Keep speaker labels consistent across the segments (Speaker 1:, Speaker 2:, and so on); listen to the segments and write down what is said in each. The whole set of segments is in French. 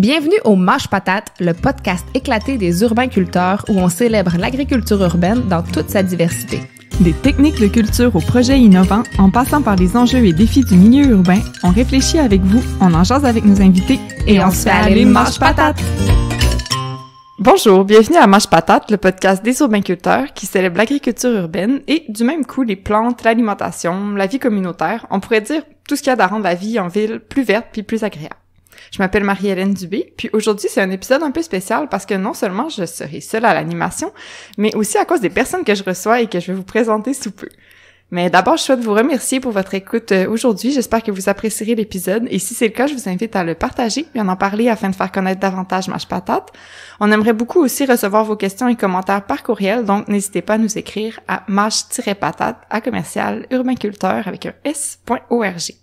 Speaker 1: Bienvenue au Mâche Patate, le podcast éclaté des urbains culteurs où on célèbre l'agriculture
Speaker 2: urbaine dans toute sa diversité. Des techniques de culture aux projets innovants, en passant par les enjeux et défis du milieu urbain, on réfléchit avec vous, on en jase avec nos invités et, on, se fait aller Mâche Patate! Bonjour, bienvenue à Mâche Patate, le podcast des culteurs qui célèbre l'agriculture urbaine et du même coup les plantes, l'alimentation, la vie communautaire, on pourrait dire tout ce qu'il y a à rendre la vie en ville plus verte puis plus agréable. Je m'appelle Marie-Hélène Dubé, puis aujourd'hui c'est un épisode un peu spécial parce que non seulement je serai seule à l'animation, mais aussi à cause des personnes que je reçois et que je vais vous présenter sous peu. Mais d'abord, je souhaite vous remercier pour votre écoute euh, aujourd'hui. J'espère que vous apprécierez l'épisode et si c'est le cas, je vous invite à le partager et à en parler afin de faire connaître davantage Mâche Patate. On aimerait beaucoup aussi recevoir vos questions et commentaires par courriel, donc n'hésitez pas à nous écrire à mâche-patate à commercial urbainculteur avec un s.org.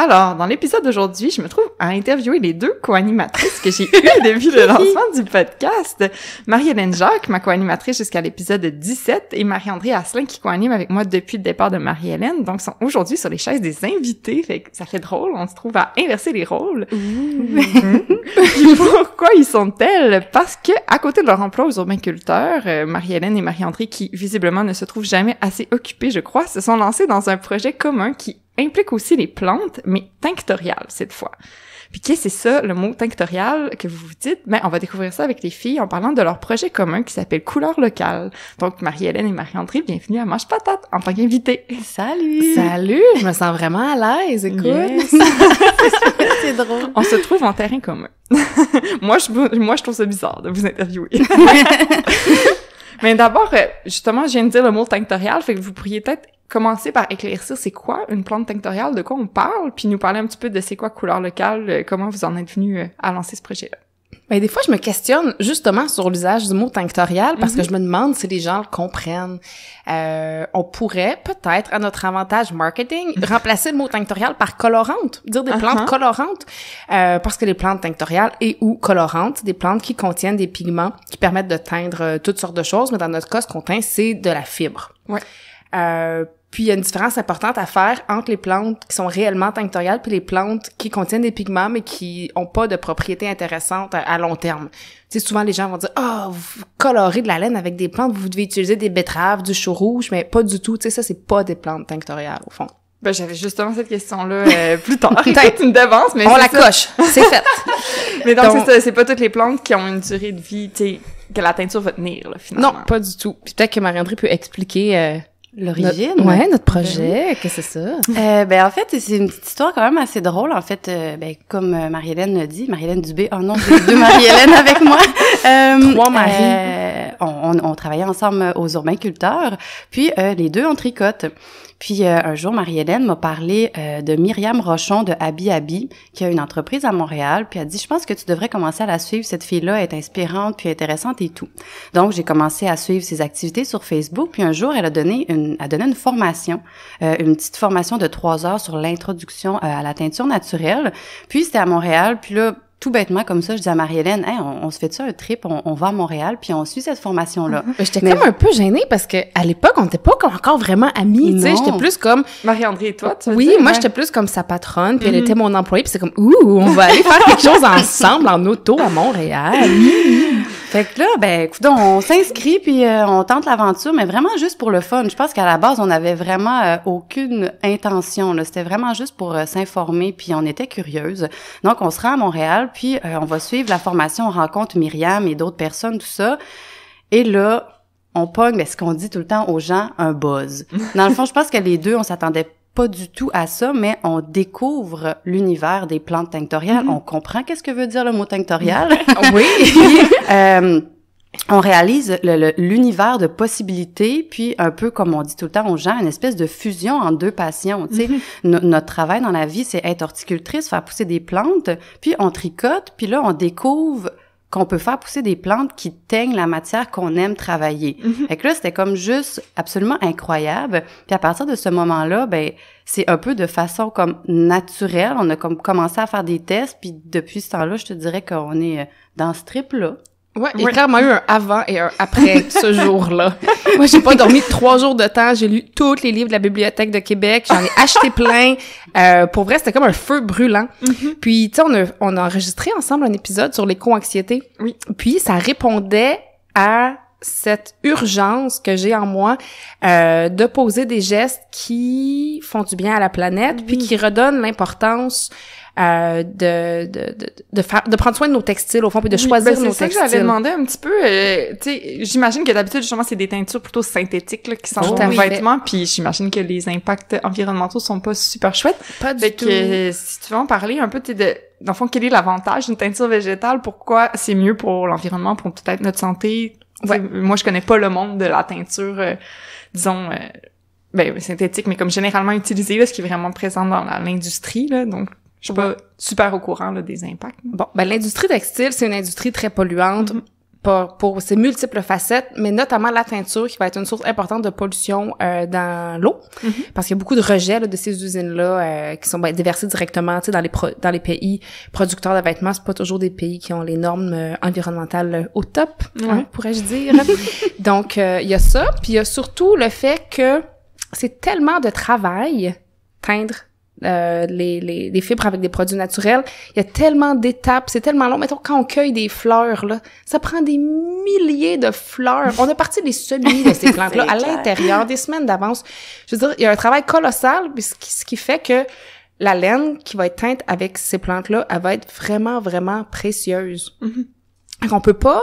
Speaker 2: Alors, dans l'épisode d'aujourd'hui, je me trouve à interviewer les deux co-animatrices que j'ai eues depuis le lancement du podcast. Marie-Hélène Jacques, ma co-animatrice jusqu'à l'épisode 17, et Marie-André Asselin qui co-anime avec moi depuis le départ de Marie-Hélène. Donc, sont aujourd'hui sur les chaises des invités. ça fait drôle, on se trouve à inverser les rôles. pourquoi ils sont-elles? Parce que, à côté de leur emploi aux urbains euh, Marie-Hélène et Marie-André, qui visiblement ne se trouvent jamais assez occupées, je crois, se sont lancées dans un projet commun qui implique aussi les plantes, mais tinctoriales cette fois. Puis qu'est-ce que c'est ça, le mot tinctorial que vous vous dites? Mais ben, on va découvrir ça avec les filles en parlant de leur projet commun qui s'appelle Couleur locale. Donc, Marie-Hélène et Marie-André, bienvenue à Mange Patate en tant qu'invitée. Salut! Salut! Je me sens vraiment à l'aise,
Speaker 3: écoute! c'est drôle!
Speaker 2: On se trouve en terrain commun. moi, je, moi, je trouve ça bizarre de vous interviewer. Mais d'abord, euh, justement, je viens de dire le mot tinctorial, fait que vous pourriez peut-être commencer par éclaircir c'est quoi une plante tinctoriale, de quoi on parle, puis nous parler un petit peu de c'est quoi couleur locale, euh, comment vous en êtes venu euh, à lancer ce projet-là. Ben, des fois, je me questionne justement sur l'usage du mot
Speaker 1: tinctorial parce que mhm. je me demande si les gens le comprennent. Euh, on pourrait peut-être, à notre avantage marketing, remplacer le mot tinctorial par colorante, dire des plantes uh-huh. colorantes, euh, parce que les plantes tinctoriales et ou colorantes, des plantes qui contiennent des pigments qui permettent de teindre toutes sortes de choses, mais dans notre cas, ce qu'on teint, c'est de la fibre. Ouais. Euh, puis il y a une différence importante à faire entre les plantes qui sont réellement tinctoriales puis les plantes qui contiennent des pigments mais qui ont pas de propriétés intéressantes à, long terme. Tu sais, souvent les gens vont dire "Ah, oh, vous colorez de la laine avec des plantes, vous devez utiliser des betteraves, du chou rouge", mais pas du tout, tu sais ça c'est pas des plantes tinctoriales au fond.
Speaker 2: Ben, j'avais justement cette question-là euh, plus tard. Peut-être une devance, mais on la coche, c'est fait. mais donc, c'est pas toutes les plantes qui ont une durée de vie, tu sais, que la teinture va tenir finalement. Non, pas du
Speaker 1: tout.
Speaker 3: peut-être que Marie-André peut expliquer euh, l'origine. ouais, notre projet, qu'est-ce ben que c'est ça? Euh, ben, en fait, c'est une petite histoire quand même assez drôle. En fait, euh, ben, comme euh, Marie-Hélène l'a dit, Marie-Hélène Dubé, oh non, j'ai deux Marie-Hélène avec moi. Euh, Trois Marie. Euh, on, on, travaillait ensemble aux urbains-culteurs, puis les deux en tricote. Puis euh, un jour, Marie-Hélène m'a parlé euh, de Myriam Rochon de Abi Abi, qui a une entreprise à Montréal. Puis elle dit, je pense que tu devrais commencer à la suivre. Cette fille-là est inspirante, puis intéressante et tout. Donc j'ai commencé à suivre ses activités sur Facebook. Puis un jour, elle a donné une, a donné une formation, euh, une petite formation de trois heures sur l'introduction à la teinture naturelle. Puis c'était à Montréal. Puis là, tout bêtement comme ça, je dis à Marie-Hélène, on, se fait ça un trip, on, va à Montréal, puis on suit cette formation-là. Mais J'étais comme un peu gênée parce que
Speaker 1: à l'époque, on n'était pas encore vraiment amis,
Speaker 3: tu sais, j'étais plus comme Marie-André et toi,
Speaker 1: tu Oui, moi j'étais plus comme sa patronne, puis elle mm-hmm. était mon employée, puis c'est comme ouh, on va aller faire quelque chose ensemble
Speaker 3: en auto à Montréal. Fait que là, ben, écoute, on s'inscrit puis euh, on tente l'aventure, mais vraiment juste pour le fun. Je pense qu'à la base, on n'avait vraiment euh, aucune intention. C'était vraiment juste pour euh, s'informer puis on était curieuse. Donc, on se rend à Montréal puis on va suivre la formation. On rencontre Myriam et d'autres personnes, tout ça. Et là, on pogne, ben, ce qu'on dit tout le temps aux gens, un buzz. Dans le fond, je pense que les deux, on s'attendait pas du tout à ça, mais on découvre l'univers des plantes tinctoriales. Mm-hmm. On comprend qu'est-ce que veut dire le mot tinctorial. oui. Euh, on réalise l'univers de possibilités, puis un peu comme on dit tout le temps aux gens, une espèce de fusion en deux passions. Tu mm-hmm. notre travail dans la vie, c'est être horticultrice, faire pousser des plantes, puis on tricote, puis là on découvre qu'on peut faire pousser des plantes qui teignent la matière qu'on aime travailler. Et mhm. Fait que là, c'était comme juste absolument incroyable. Puis à partir de ce moment-là, ben c'est un peu de façon comme naturelle. On a comme commencé à faire des tests, puis depuis ce temps-là, je te dirais qu'on est euh, dans ce trip-là. Ouais,
Speaker 1: il y a clairement eu un
Speaker 3: avant et un après ce jour-là.
Speaker 1: Moi, j'ai pas dormi trois jours de temps. J'ai lu tous les livres de la Bibliothèque de Québec. J'en ai acheté plein. Euh, pour vrai, c'était comme un feu brûlant. Mm-hmm. Puis, tu sais, on a, on a enregistré ensemble un épisode sur l'éco-anxiété. Oui. Puis, ça répondait à cette urgence que j'ai en moi euh, de poser des gestes qui font du bien à la planète, puis mm-hmm. qui redonnent l'importance euh, de, de, de, de, faire, de prendre soin de
Speaker 2: nos textiles, au fond, puis de ben, choisir nos textiles. C'est ça que j'avais demandé un petit peu. Euh, tu sais, j'imagine que d'habitude, justement, c'est des teintures plutôt synthétiques là, qui sont dans vêtements, puis j'imagine que les impacts environnementaux sont pas super chouettes. Pas du tout. si tu veux en parler un peu, tu de dans le fond, quel est l'avantage d'une teinture végétale? Pourquoi c'est mieux pour l'environnement, pour peut-être notre santé? Moi, je connais pas le monde de la teinture, euh, disons, ben, synthétique, mais comme généralement utilisée, là, ce qui est vraiment présent dans l'industrie. Donc, je suis pas super au courant là, des impacts. Bon, ben l'industrie
Speaker 1: textile, c'est une industrie très polluante. Mm-hmm. Pour, pour, ses multiples facettes, mais notamment la teinture qui va être une source importante de pollution euh, dans l'eau, mm-hmm. parce qu'il y a beaucoup de rejets là, de ces usines-là euh, qui sont ben, déversés directement dans les, dans les pays producteurs de vêtements. C'est pas toujours des pays qui ont les normes euh, environnementales euh, au top, hein, pourrais-je dire. Donc, il y a ça, puis il y a surtout le fait que c'est tellement de travail teindre euh, les, les, fibres avec des produits naturels. Il y a tellement d'étapes, c'est tellement long. Mettons, quand on cueille des fleurs, là, ça prend des milliers de fleurs. On a parti des semis de ces plantes-là à l'intérieur, des semaines d'avance. Je veux dire, il y a un travail colossal, ce qui, ce qui fait que la laine qui va être teinte avec ces plantes-là, elle va être vraiment, vraiment précieuse.
Speaker 4: Donc, mm-hmm.
Speaker 1: on peut pas...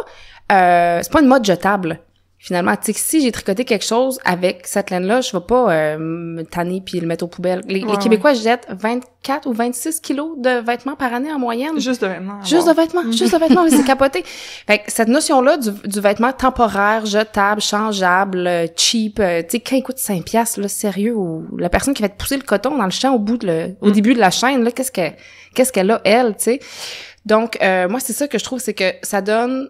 Speaker 1: Euh, c'est pas une mode jetable finalement. si j'ai tricoté quelque chose avec cette laine-là, je vais pas euh, me tanner puis le mettre aux poubelles. Les, Québécois jettent 24 ou 26 kilos de vêtements par année en moyenne. Juste de vêtements. Juste de vêtements. juste de vêtements. C'est capoté. Fait que cette notion-là du, du, vêtement temporaire, jetable, changeable, euh, cheap, euh, tu sais, quand il coûte 5 piastres, là, sérieux, ou la personne qui va te pousser le coton dans le champ au bout de le, au mm. début de la chaîne, là, qu'est-ce qu'elle, qu'est-ce qu'elle a, elle, tu sais. Donc, moi, c'est ça que je trouve, c'est que ça donne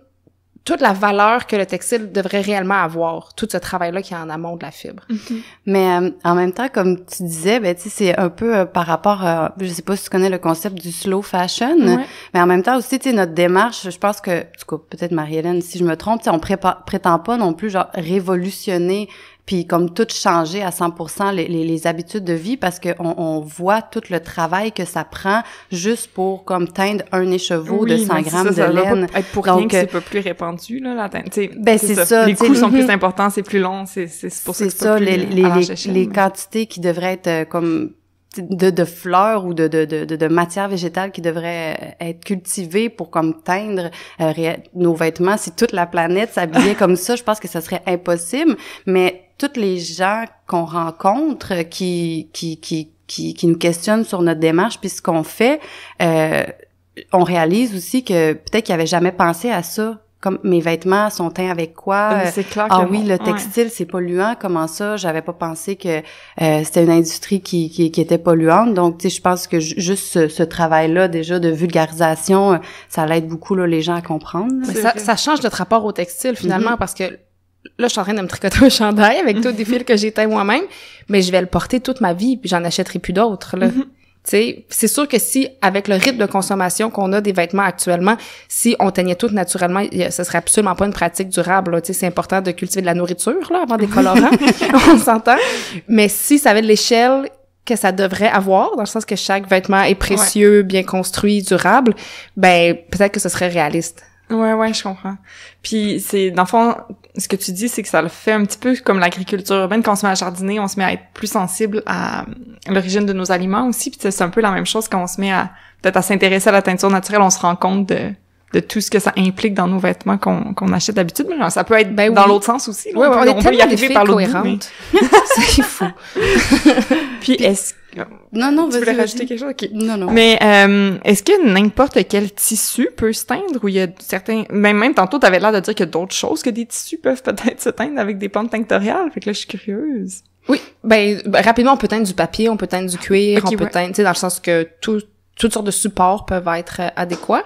Speaker 1: toute la valeur que le textile devrait réellement avoir, tout ce travail-là qui est en amont de la fibre.
Speaker 3: Mhm. Mais euh, en même temps, comme tu disais, ben, c'est un peu euh, par rapport, à... je sais pas si tu connais le concept du slow fashion, mais en même temps aussi, tu notre démarche, je pense que, du coup, peut-être Marie-Hélène, si je me trompe, on prétend pas non plus genre révolutionner puis comme tout changer à 100% les, les, habitudes de vie parce qu'on on voit tout le travail que ça prend juste pour comme teindre un écheveau de 100 grammes de laine. pour Donc, rien que c'est euh, pas plus
Speaker 2: répandu là la teinte. Ben c'est ça. Les coûts sont plus importants, c'est plus long, c'est pour ça que c'est ça plus les les, les, les
Speaker 3: quantités qui devraient être euh, comme de, fleurs ou de, de, de, de matières végétales qui devraient euh, être cultivées pour comme teindre euh, nos vêtements. Si toute la planète s'habillait comme ça, je pense que ça serait impossible. Mais toutes les gens qu'on rencontre euh, qui, qui, qui, qui, nous questionnent sur notre démarche puis ce qu'on fait, on réalise aussi que peut-être qu'ils avait jamais pensé à ça mes vêtements sont teints avec quoi C'est clair ah oui le textile c'est polluant comment ça j'avais pas pensé que euh, c'était une industrie qui, qui, était polluante donc tu sais je pense que juste ce, travail là déjà de vulgarisation euh, ça l'aide beaucoup là, les gens à comprendre
Speaker 1: ça, change notre rapport au textile finalement mm-hmm. parce que là, je suis en train de me tricoter un chandail avec tous des fils que j'ai teints moi-même, mais je vais le porter toute ma vie, puis j'en achèterai plus d'autres, là. Mm-hmm c'est sûr que si, avec le rythme de consommation qu'on a des vêtements actuellement, si on teignait tout naturellement, ça ce serait absolument pas une pratique durable. C'est important de cultiver de la nourriture avant des colorants, on s'entend. Mais si ça avait de l'échelle que ça devrait avoir, dans le sens que chaque vêtement est précieux, bien construit, durable, ben peut-être que ce
Speaker 2: serait réaliste. Ouais, ouais, je comprends. Puis c'est, dans le fond, ce que tu dis, c'est que ça le fait un petit peu comme l'agriculture urbaine. Quand on se met à jardiner, on se met à être plus sensible à l'origine de nos aliments aussi. Puis c'est un peu la même chose quand on se met à peut-être à s'intéresser à la teinture naturelle, on se rend compte de de tout ce que ça implique dans nos vêtements qu'on qu'on achète d'habitude. Mais ça peut être ben dans l'autre sens aussi. Là, oui, on, est on, peut y arriver par l'autre
Speaker 3: c'est fou.
Speaker 2: Puis, est-ce
Speaker 3: non, non, Tu voulais rajouter quelque chose? Non, non. Mais
Speaker 2: euh, est-ce que n'importe quel tissu peut se teindre ou il y a certains... Même, même tantôt, avais l'air de dire qu'il y a d'autres choses que des tissus peuvent peut-être se teindre avec des plantes tinctoriales. Fait que là, je suis curieuse. Oui, ben, ben, rapidement, on peut teindre du papier, on peut teindre du cuir,
Speaker 1: on peut teindre... Tu sais, dans le sens que tout toutes sortes de supports peuvent être euh, adéquats.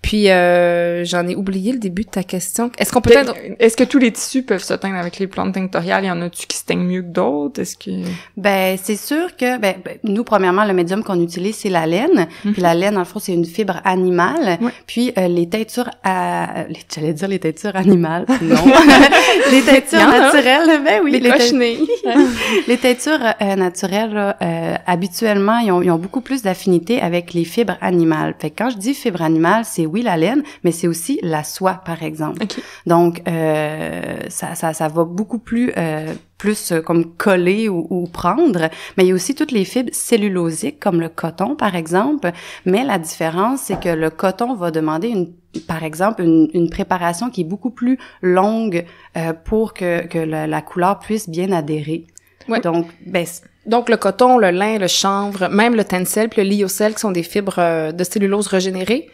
Speaker 1: Puis
Speaker 2: euh, j'en ai oublié le début de ta question. Est-ce qu'on peut ben, être... Est-ce que tous les tissus peuvent se teindre avec les plantes
Speaker 3: tinctoriales? Il y en a-tu qui se teignent mieux que d'autres? Est-ce que... Ben, c'est sûr que... Ben, ben nous, premièrement, le médium qu'on utilise, c'est la laine. Puis mhm. la laine, en fond, c'est une fibre animale. Puis euh, les teintures... À... j'allais dire les teintures animales. Non. les teintures naturelles. Ben oui. Les, les teintures euh, naturelles, habituellement, ils ont, ont beaucoup plus d'affinité avec les fibres animales. Fait quand je dis fibres animales, c'est oui la laine, mais c'est aussi la soie, par exemple. Donc, euh, ça, ça, va beaucoup plus... Euh, plus euh, comme coller ou, prendre, mais il y a aussi toutes les fibres cellulosiques comme le coton par exemple, mais la différence c'est que le coton va demander une par exemple, une, préparation qui est beaucoup plus longue pour que, la, couleur puisse bien adhérer. Donc, ben, donc, le coton, le lin, le chanvre,
Speaker 1: même le tencel le lyocel, qui sont des fibres euh, de cellulose régénérées,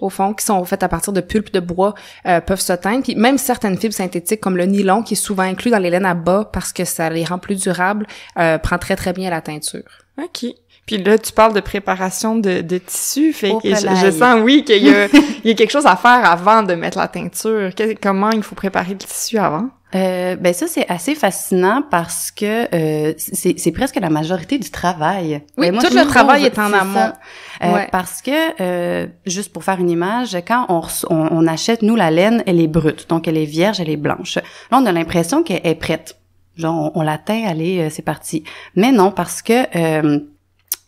Speaker 1: au fond, qui sont faites à partir de pulpes de bois, euh, peuvent se teindre. même certaines fibres synthétiques, comme le nylon, qui est souvent inclus dans les laines à bas parce que ça les rend plus durables, euh, prend très, très bien la teinture.
Speaker 2: OK. Puis là, tu parles de préparation de, de tissu, fait que je, sens, oui, qu'il y, y, a quelque chose
Speaker 3: à faire avant de mettre la teinture. comment il faut préparer le tissu avant? Euh, ben ça c'est assez fascinant parce que euh, c'est presque la majorité du travail. Oui, euh, tout le travail est en amont. Euh, parce que euh, juste pour faire une image, quand on, achète nous la laine, elle est brute, donc elle est vierge, elle est blanche. Là on a l'impression qu'elle est prête, genre on, l'atteint, la allez c'est parti. Mais non parce que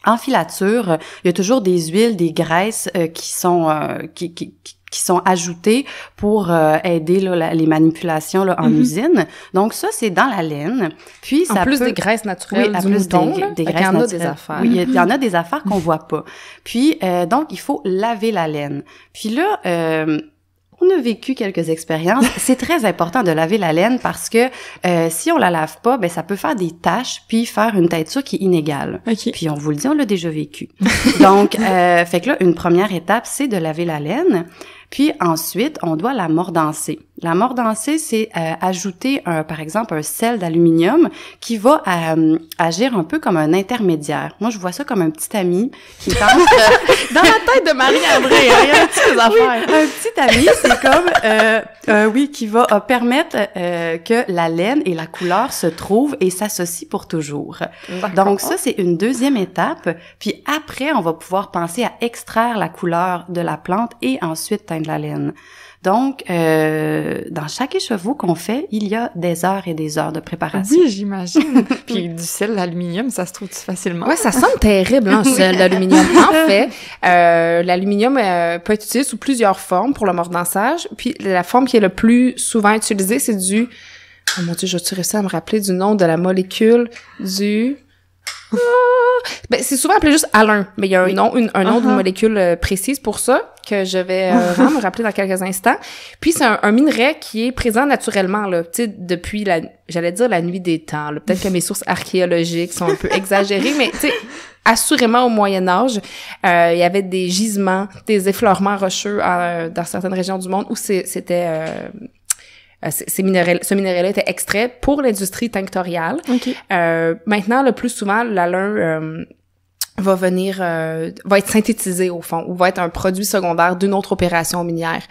Speaker 3: en filature, euh, il y a toujours des huiles, des graisses euh, qui sont euh, qui, qui, qui sont ajoutées pour aider les manipulations là, en mm-hmm. usine. Donc ça, c'est dans la laine. Puis ça en plus peut... des graisses naturelles oui, plus des, des graisses il y en naturelles. a des affaires. Oui, il y, il y en a des affaires qu'on mm-hmm. voit pas. Puis donc il faut laver la laine. Puis là on a vécu quelques expériences. C'est très important de laver la laine parce que euh, si on la lave pas, ben ça peut faire des taches puis faire une teinture qui est inégale. Puis on vous le dit, on l'a déjà vécu. Donc, euh, fait que là, une première étape, c'est de laver la laine. Puis ensuite, on doit la mordancer. La mordancer, c'est euh, ajouter un, par exemple un sel d'aluminium qui va euh, agir un peu comme un intermédiaire. Moi, je vois ça comme un petit ami qui pense dans la tête de Marie-André, il y a un petit un petit ami, c'est comme euh, euh oui qui va permettre que la laine et la couleur se trouvent et s'associent pour toujours. Donc ça, c'est une deuxième étape. Puis après, on va pouvoir penser à extraire la couleur de la plante et ensuite de la laine. Donc, euh, dans chaque écheveau qu'on fait, il y a des heures et des heures de préparation. Oui, j'imagine. Puis du sel, d'aluminium, ça se trouve facilement. Ouais, ça sent terrible, hein, sel, d'aluminium. En
Speaker 1: fait, euh, l'aluminium euh, peut être utilisé sous plusieurs formes pour le mordançage. Puis la forme qui est le plus souvent utilisée, c'est du... Oh mon Dieu, je tu réussi à me rappeler du nom de la molécule du ben, c'est souvent appelé juste Alain, mais il y a un nom, une, un nom de uh-huh. molécule euh, précise pour ça que je vais euh, vraiment me rappeler dans quelques instants. Puis c'est un, minerai qui est présent naturellement là, tu depuis la, j'allais dire la nuit des temps. Peut-être que mes sources archéologiques sont un peu exagérées, mais tu sais, assurément au Moyen Âge, euh, il y avait des gisements, des effleurements rocheux dans certaines régions du monde où c'était euh, ces minéraux, ce minéral-là était extrait pour l'industrie tinctoriale. Euh, maintenant, le plus souvent, l'alun euh, va venir va être synthétisé au fond ou va être un produit secondaire d'une autre opération minière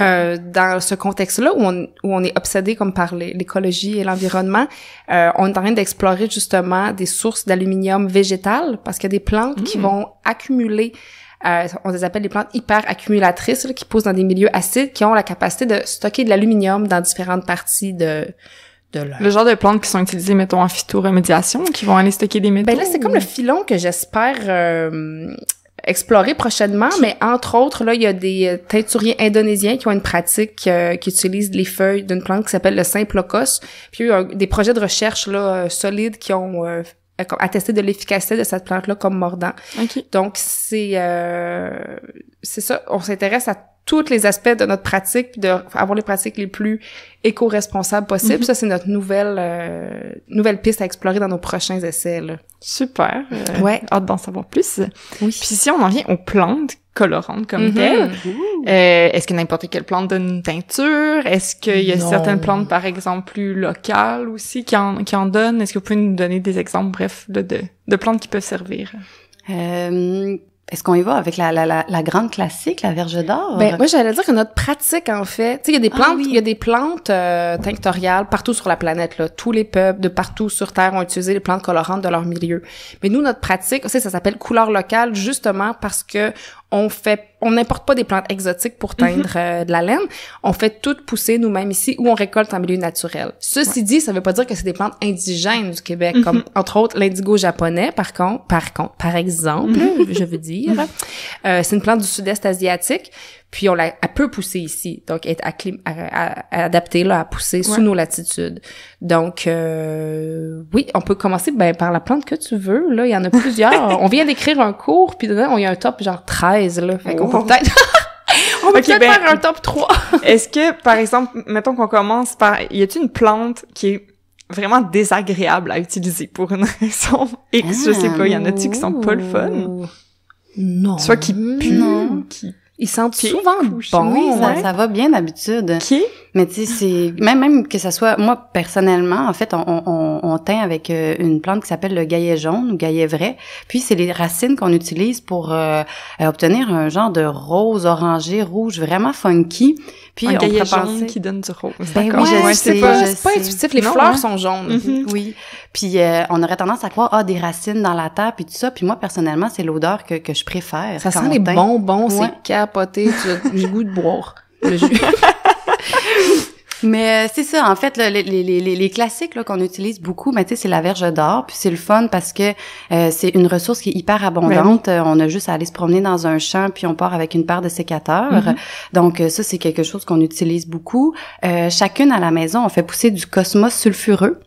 Speaker 1: euh, dans ce contexte là où on, où on est obsédé comme par l'écologie et l'environnement on est en train d'explorer justement des sources d'aluminium végétal parce qu'il y a des plantes qui mm. vont accumuler euh, on les appelle des plantes hyperaccumulatrices là, qui poussent dans des milieux acides, qui ont la capacité de stocker de l'aluminium dans différentes parties de de Le genre
Speaker 2: de plantes qui sont utilisées, mettons, en phytoremédiation, qui vont aller stocker des métaux. Ben là,
Speaker 1: c'est comme le filon que j'espère euh, explorer prochainement, mais entre autres, là, il y a des euh, teinturiers indonésiens qui ont une pratique qui utilisent les feuilles d'une plante qui s'appelle le Saint-Plocos, Puis il y a des projets de recherche là, solides qui ont euh, attester de l'efficacité de cette plante-là comme mordant. Donc, c'est euh, c'est ça, on s'intéresse à tous les aspects de notre pratique, puis de avoir les pratiques les plus éco-responsables possibles. Mhm. Ça, c'est notre nouvelle
Speaker 2: euh, nouvelle piste à explorer dans nos prochains essais. Super. ouais. Hâte d'en savoir plus. Puis si on en vient aux plantes, colorante comme mm Est-ce que n'importe quelle plante donne une teinture? Est-ce qu'il y a certaines plantes, par exemple, plus locales aussi, qui en, qui en donnent? Est-ce que vous pouvez nous donner des exemples, bref, de, de, plantes qui peuvent servir?
Speaker 3: Euh, est-ce qu'on y va avec la, la, la, grande classique, la verge d'or? Ben, moi, j'allais dire que
Speaker 1: notre pratique, en fait, tu sais, il y a des ah plantes, il y a des plantes euh, partout sur la planète, là. Tous les peuples de partout sur Terre ont utilisé les plantes colorantes de leur milieu. Mais nous, notre pratique, tu ça s'appelle couleur locale, justement parce que on fait, on n'importe pas des plantes exotiques pour mhm. teindre euh, de la laine. On fait tout pousser nous-mêmes ici où on récolte en milieu naturel. Ceci dit, ça veut pas dire que c'est des plantes indigènes du Québec, mhm. comme entre autres l'indigo japonais, par contre, par contre, par exemple, mhm. je veux dire. Euh, c'est une plante du sud-est asiatique. Puis on l'a peu pousser ici, donc être adapté là à pousser sous nos latitudes. Donc euh, oui, on peut commencer ben, par la plante que tu veux. Là, il y en a plusieurs. on vient d'écrire
Speaker 2: un cours, puis dedans, on y a un top genre 13 là. Fait qu'on peut peut-être on peut peut-être ben, faire un top 3. est-ce que par exemple, mettons qu'on commence par y a-t-il une plante qui est vraiment désagréable à utiliser pour une raison X, je sais pas, y en a il qui sont pas le fun
Speaker 4: ah.
Speaker 3: Non. Soit qui pue, qui ils sentent souvent bon. Oui, ça, ça va bien d'habitude. Qui mais tu sais, c'est même même que ça soit moi personnellement, en fait, on, on, on teint avec euh, une plante qui s'appelle le gaillet jaune ou gaillet vrai. Puis c'est les racines qu'on utilise pour euh, euh, obtenir un genre de rose orangé rouge vraiment funky. Puis un on gaillet jaune qui donne du rose. Ben oui, ouais, c'est pas, pas, intuitif. Les fleurs hein? sont jaunes. Mhm. Mhm. Oui. Puis on aurait tendance à croire ah des racines dans la terre puis tout ça. Puis moi personnellement, c'est l'odeur que, que je préfère. Ça sent les bonbons, c'est capoté. J'ai goût de boire le jus. Mais euh, c'est ça, en fait, les, classiques qu'on utilise beaucoup, mais ben, c'est la verge d'or, puis c'est le fun parce que euh, c'est une ressource qui est hyper abondante. Ben euh, on a juste à aller se promener dans un champ, puis on part avec une paire de sécateurs. Mm-hmm. Donc ça, c'est quelque chose qu'on utilise beaucoup. chacune à la maison, on fait pousser du cosmos sulfureux.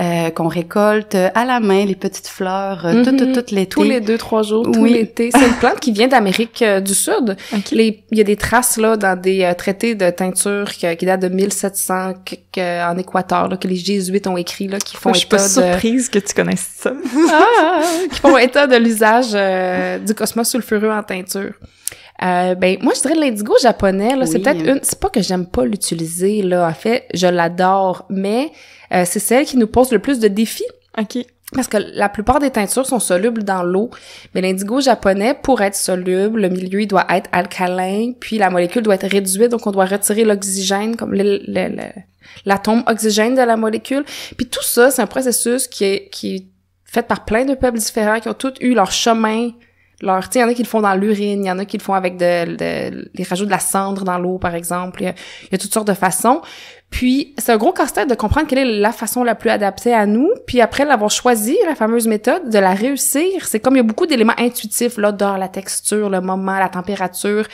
Speaker 3: Euh, qu'on récolte à la main, les petites fleurs, mm tout, mhm. tout, l'été. Tous les deux, trois
Speaker 1: jours, tout l'été. C'est une plante qui vient d'Amérique euh, du Sud. il y a des traces là dans des traités de teinture qui, qui datent de 1700 en Équateur, là, que les Jésuites ont
Speaker 2: écrit, là, qui font état de... Je suis pas surprise que tu connaisses ça.
Speaker 1: Ah, qui font état de l'usage du cosmos sulfureux en teinture. Euh, ben moi je dirais l'indigo japonais là, c'est peut-être une c'est pas que j'aime pas l'utiliser là en fait, je l'adore mais euh, c'est celle qui nous pose le plus de défis. OK. Parce que la plupart des teintures sont solubles dans l'eau, mais l'indigo japonais, pour être soluble, le milieu doit être alcalin, puis la molécule doit être réduite, donc on doit retirer l'oxygène, comme l'atome oxygène de la molécule. Puis tout ça, c'est un processus qui est, qui est fait par plein de peuples différents, qui ont tous eu leur chemin leur, tu il y en a qui le font dans l'urine, il y en a qui le font avec de, de les rajouts de la cendre dans l'eau, par exemple. Il y, a, toutes sortes de façons. Puis, c'est un gros casse-tête de comprendre quelle est la façon la plus adaptée à nous. Puis après l'avoir choisi, la fameuse méthode, de la réussir, c'est comme il y a beaucoup d'éléments intuitifs, l'odeur, la texture, le moment, la température.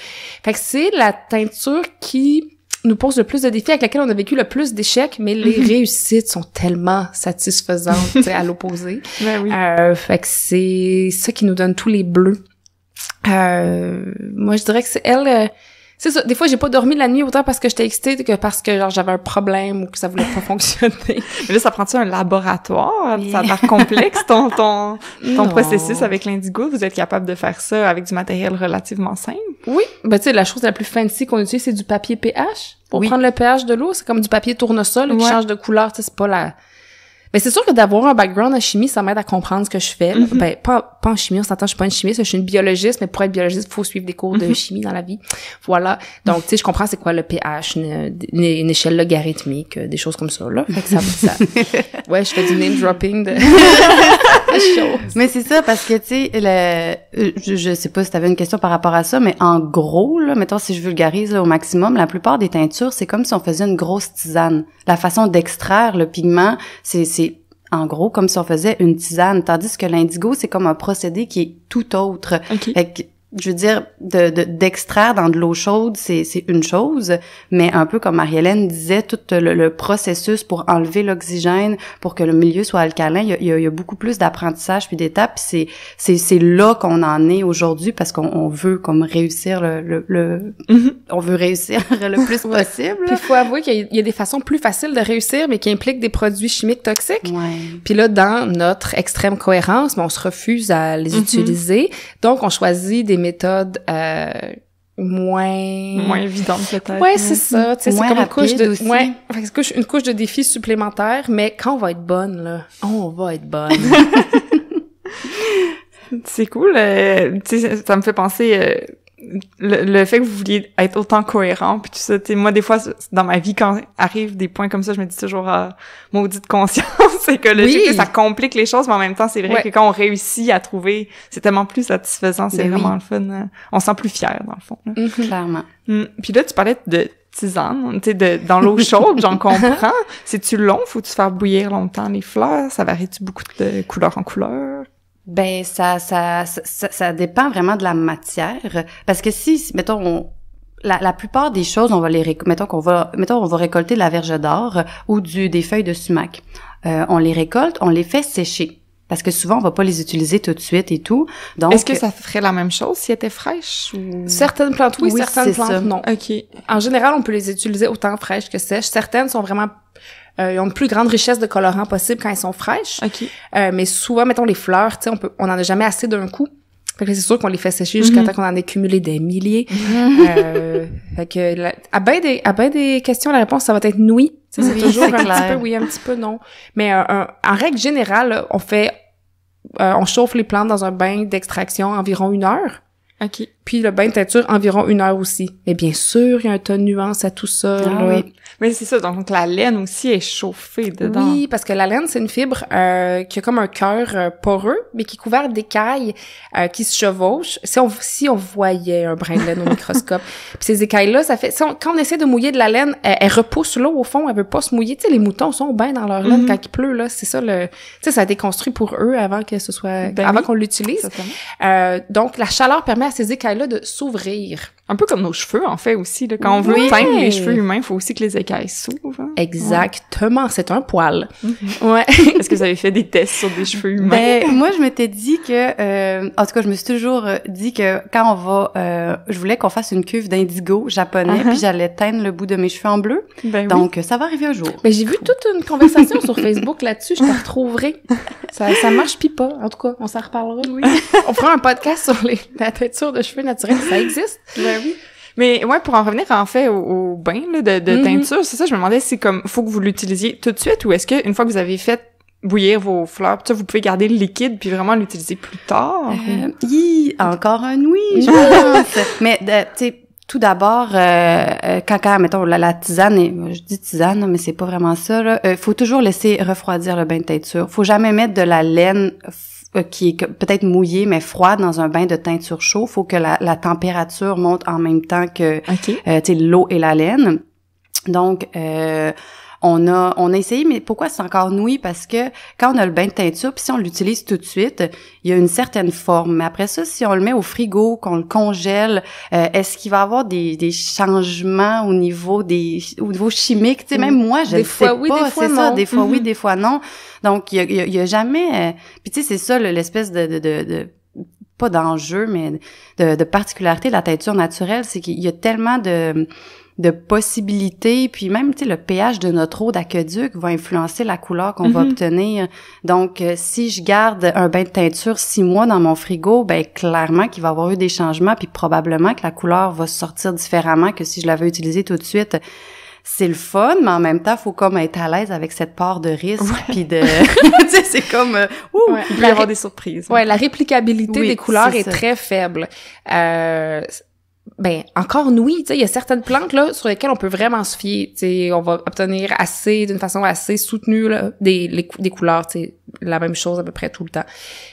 Speaker 1: Fait que c'est la teinture qui nous pose le plus de défis, avec laquelle on a vécu le plus d'échecs, mais les mhm. réussites sont tellement satisfaisantes à l'opposé. Ben oui. euh, fait que c'est ça qui nous donne tous les bleus. Euh, moi, je dirais que c'est elle euh, c'est ça. Des fois, j'ai pas dormi la nuit autant parce que j'étais excitée que parce que genre j'avais un problème ou que ça voulait pas fonctionner. Mais là, ça prend-tu
Speaker 2: un laboratoire Ça a l'air complexe ton ton ton processus avec l'indigo. Vous êtes capable de faire ça avec du matériel relativement simple
Speaker 1: Oui. Ben tu sais, la chose la plus fancy qu'on utilise, c'est du papier pH. Pour prendre le pH de l'eau, c'est comme du papier tournesol qui change de couleur. tu sais C'est pas la mais c'est sûr que d'avoir un background en chimie, ça m'aide à comprendre ce que je fais. Mhm. Ben, pas, pas en chimie, on s'entend, je suis pas une chimiste, je suis une biologiste, mais pour être biologiste, il faut suivre des cours de mhm. chimie dans la vie. Voilà. Donc, tu sais, je comprends c'est quoi le pH, une, échelle logarithmique, euh, des choses comme ça, là. Fait que ça, ça... Ouais, je fais du name dropping de...
Speaker 3: Mais c'est ça, parce que, tu sais, je, je, sais pas si tu avais une question par rapport à ça, mais en gros, là, mettons, si je vulgarise au maximum, la plupart des teintures, c'est comme si on faisait une grosse tisane. La façon d'extraire le pigment, c'est en gros, comme si on faisait une tisane, tandis que l'indigo, c'est comme un procédé qui est tout autre. Okay je veux dire, d'extraire de, dans de l'eau chaude, c'est une chose, mais un peu comme Marie-Hélène disait, tout le, processus pour enlever l'oxygène, pour que le milieu soit alcalin, il y a, il y a beaucoup plus d'apprentissage puis d'étapes. C'est c'est là qu'on en est aujourd'hui parce qu'on veut comme réussir le, le, mhm. on veut réussir
Speaker 1: le plus possible. il faut avouer qu'il y, a des façons plus faciles de réussir, mais qui impliquent des produits chimiques toxiques. Puis là, dans notre extrême cohérence, ben, on se refuse à les mhm. utiliser, donc on choisit des méthodes euh, moins moins évidente peut-être ouais hein. c'est ça c'est comme une couche de aussi. ouais une couche une couche de défi supplémentaire mais quand on va être bonne là on va être bonne
Speaker 2: c'est cool euh, ça me fait penser euh, le, le, fait que vous vouliez être autant cohérent puis tout ça sais moi des fois dans ma vie quand arrivent des points comme ça je me dis toujours euh, maudite conscience écologique oui. ça complique les choses mais en même temps c'est vrai que quand on réussit à trouver c'est tellement plus satisfaisant c'est ben vraiment le fun hein. on sent plus fier dans le fond mhm. clairement hum, puis là tu parlais de tisane, tu sais, dans l'eau chaude, j'en comprends. C'est-tu long? Faut-tu faire bouillir longtemps les fleurs? Ça varie-tu beaucoup de couleur en couleur?
Speaker 3: Ben ça ça, ça ça, dépend vraiment de la matière parce que si mettons la, la, plupart des choses on va les mettons qu'on va mettons on va récolter de la verge d'or ou du des feuilles de sumac. Euh, on les récolte, on les fait sécher parce que souvent on va pas les utiliser tout de suite et tout. Donc Est-ce que ça ferait la même chose si elles étaient fraîches ou... certaines plantes oui, certaines plantes non.
Speaker 2: OK. En
Speaker 1: général, on peut les utiliser autant fraîches que sèches. Certaines sont vraiment euh, ils ont une plus grande richesse de colorants possible quand ils sont fraîches. Okay. Euh, mais souvent, mettons les fleurs, on peut, on en a jamais assez d'un coup. Fait que c'est sûr qu'on les fait sécher jusqu'à mhm. temps qu'on en ait cumulé des milliers. Mhm. Euh, fait que à ben des, à ben des questions, la réponse ça va être oui. C'est oui, toujours un petit peu oui, un petit peu non. Mais en règle générale, on fait, on chauffe les plantes dans un bain d'extraction environ une heure. OK. Puis le bain de teinture, environ une heure aussi. Mais bien sûr, il y a un tas de nuances à tout ça. Ah, oui.
Speaker 2: Mais c'est ça, donc la laine aussi est chauffée dedans. Oui, parce que la
Speaker 1: laine, c'est une fibre euh, qui a comme un cœur euh, poreux, mais qui est couvert d'écailles euh, qui se chevauchent. Si on, si on voyait un brin de laine au microscope, puis ces écailles-là, ça fait... quand on essaie de mouiller de la laine, elle, repousse l'eau au fond, elle veut pas se mouiller. Tu sais, les moutons sont bien dans leur laine mhm. quand il pleut, là. C'est ça, le... Tu sais, ça a été construit pour eux avant que ce soit... Ben avant qu'on l'utilise. donc, la chaleur permet à ces écailles de s'ouvrir. Un peu comme nos cheveux, en fait, aussi. Quand on veut teindre les cheveux humains, il faut aussi que les écailles s'ouvrent. Hein. Exactement, c'est un poil.
Speaker 2: ouais. Est-ce que vous avez fait des tests sur des cheveux humains? Ben,
Speaker 3: moi, je m'étais dit que... Euh, en tout cas, je me suis toujours euh, dit que quand on va... Euh, je voulais qu'on fasse une cuve d'indigo japonais, uh-huh. puis j'allais teindre le bout de mes cheveux en bleu. Ben Donc, ça va arriver un jour. Mais j'ai vu toute une conversation sur Facebook là-dessus, je te retrouverai. Ça, marche
Speaker 1: pis pas, en tout cas. On s'en reparlera, oui.
Speaker 3: on fera un podcast
Speaker 2: sur les, la teinture de cheveux ça existe. Ben oui. Mais ouais, pour en revenir en fait au, bain de, mm-hmm. teinture, c'est ça, je me demandais si comme faut que vous l'utilisiez tout de suite ou est-ce qu'une fois que vous avez fait bouillir vos fleurs, ça, vous pouvez garder le liquide puis vraiment l'utiliser plus tard.
Speaker 3: Euh, encore un oui, Mais euh, tu sais tout d'abord, euh, quand, mettons, la, tisane, je dis tisane, mais c'est pas vraiment ça, il faut toujours laisser refroidir le bain de teinture. Il Faut jamais mettre de la laine euh, qui est peut-être mouillée mais froide dans un bain de teinture chaud, faut que la, température monte en même temps que euh, l'eau et la laine. Donc euh, on a, on a essayé, mais pourquoi c'est encore noué? Parce que quand on a le bain de teinture, puis si on l'utilise tout de suite, il y a une certaine forme. Mais après ça, si on le met au frigo, qu'on le congèle, euh, est-ce qu'il va avoir des, des changements au niveau des au niveau chimique? Tu sais, même moi, je des sais pas. Des fois, c'est ça. Des fois oui, mhm. des fois non. Donc, il y a, jamais... Euh, puis tu sais, c'est ça l'espèce de, pas d'enjeu, mais de, de particularité de la teinture naturelle, c'est qu'il y a tellement de de possibilités, puis même tu sais le pH de notre eau d'aqueduc va influencer la couleur qu'on va mhm. obtenir. Donc euh, si je garde un bain de teinture six mois dans mon frigo, ben clairement qu'il va avoir eu des changements, puis probablement que la couleur va sortir différemment que si je l'avais utilisé tout de suite. C'est le fun, mais en même temps, faut comme être à l'aise avec cette part de risque puis de tu sais c'est comme euh, ouh, il y avoir des surprises. Ouais, la
Speaker 1: réplicabilité des couleurs est, très faible. Euh ben encore sais il y a certaines plantes là sur lesquelles on peut vraiment se fier, sais on va obtenir assez d'une façon assez soutenue des des couleurs, sais, la même chose à peu près tout le temps.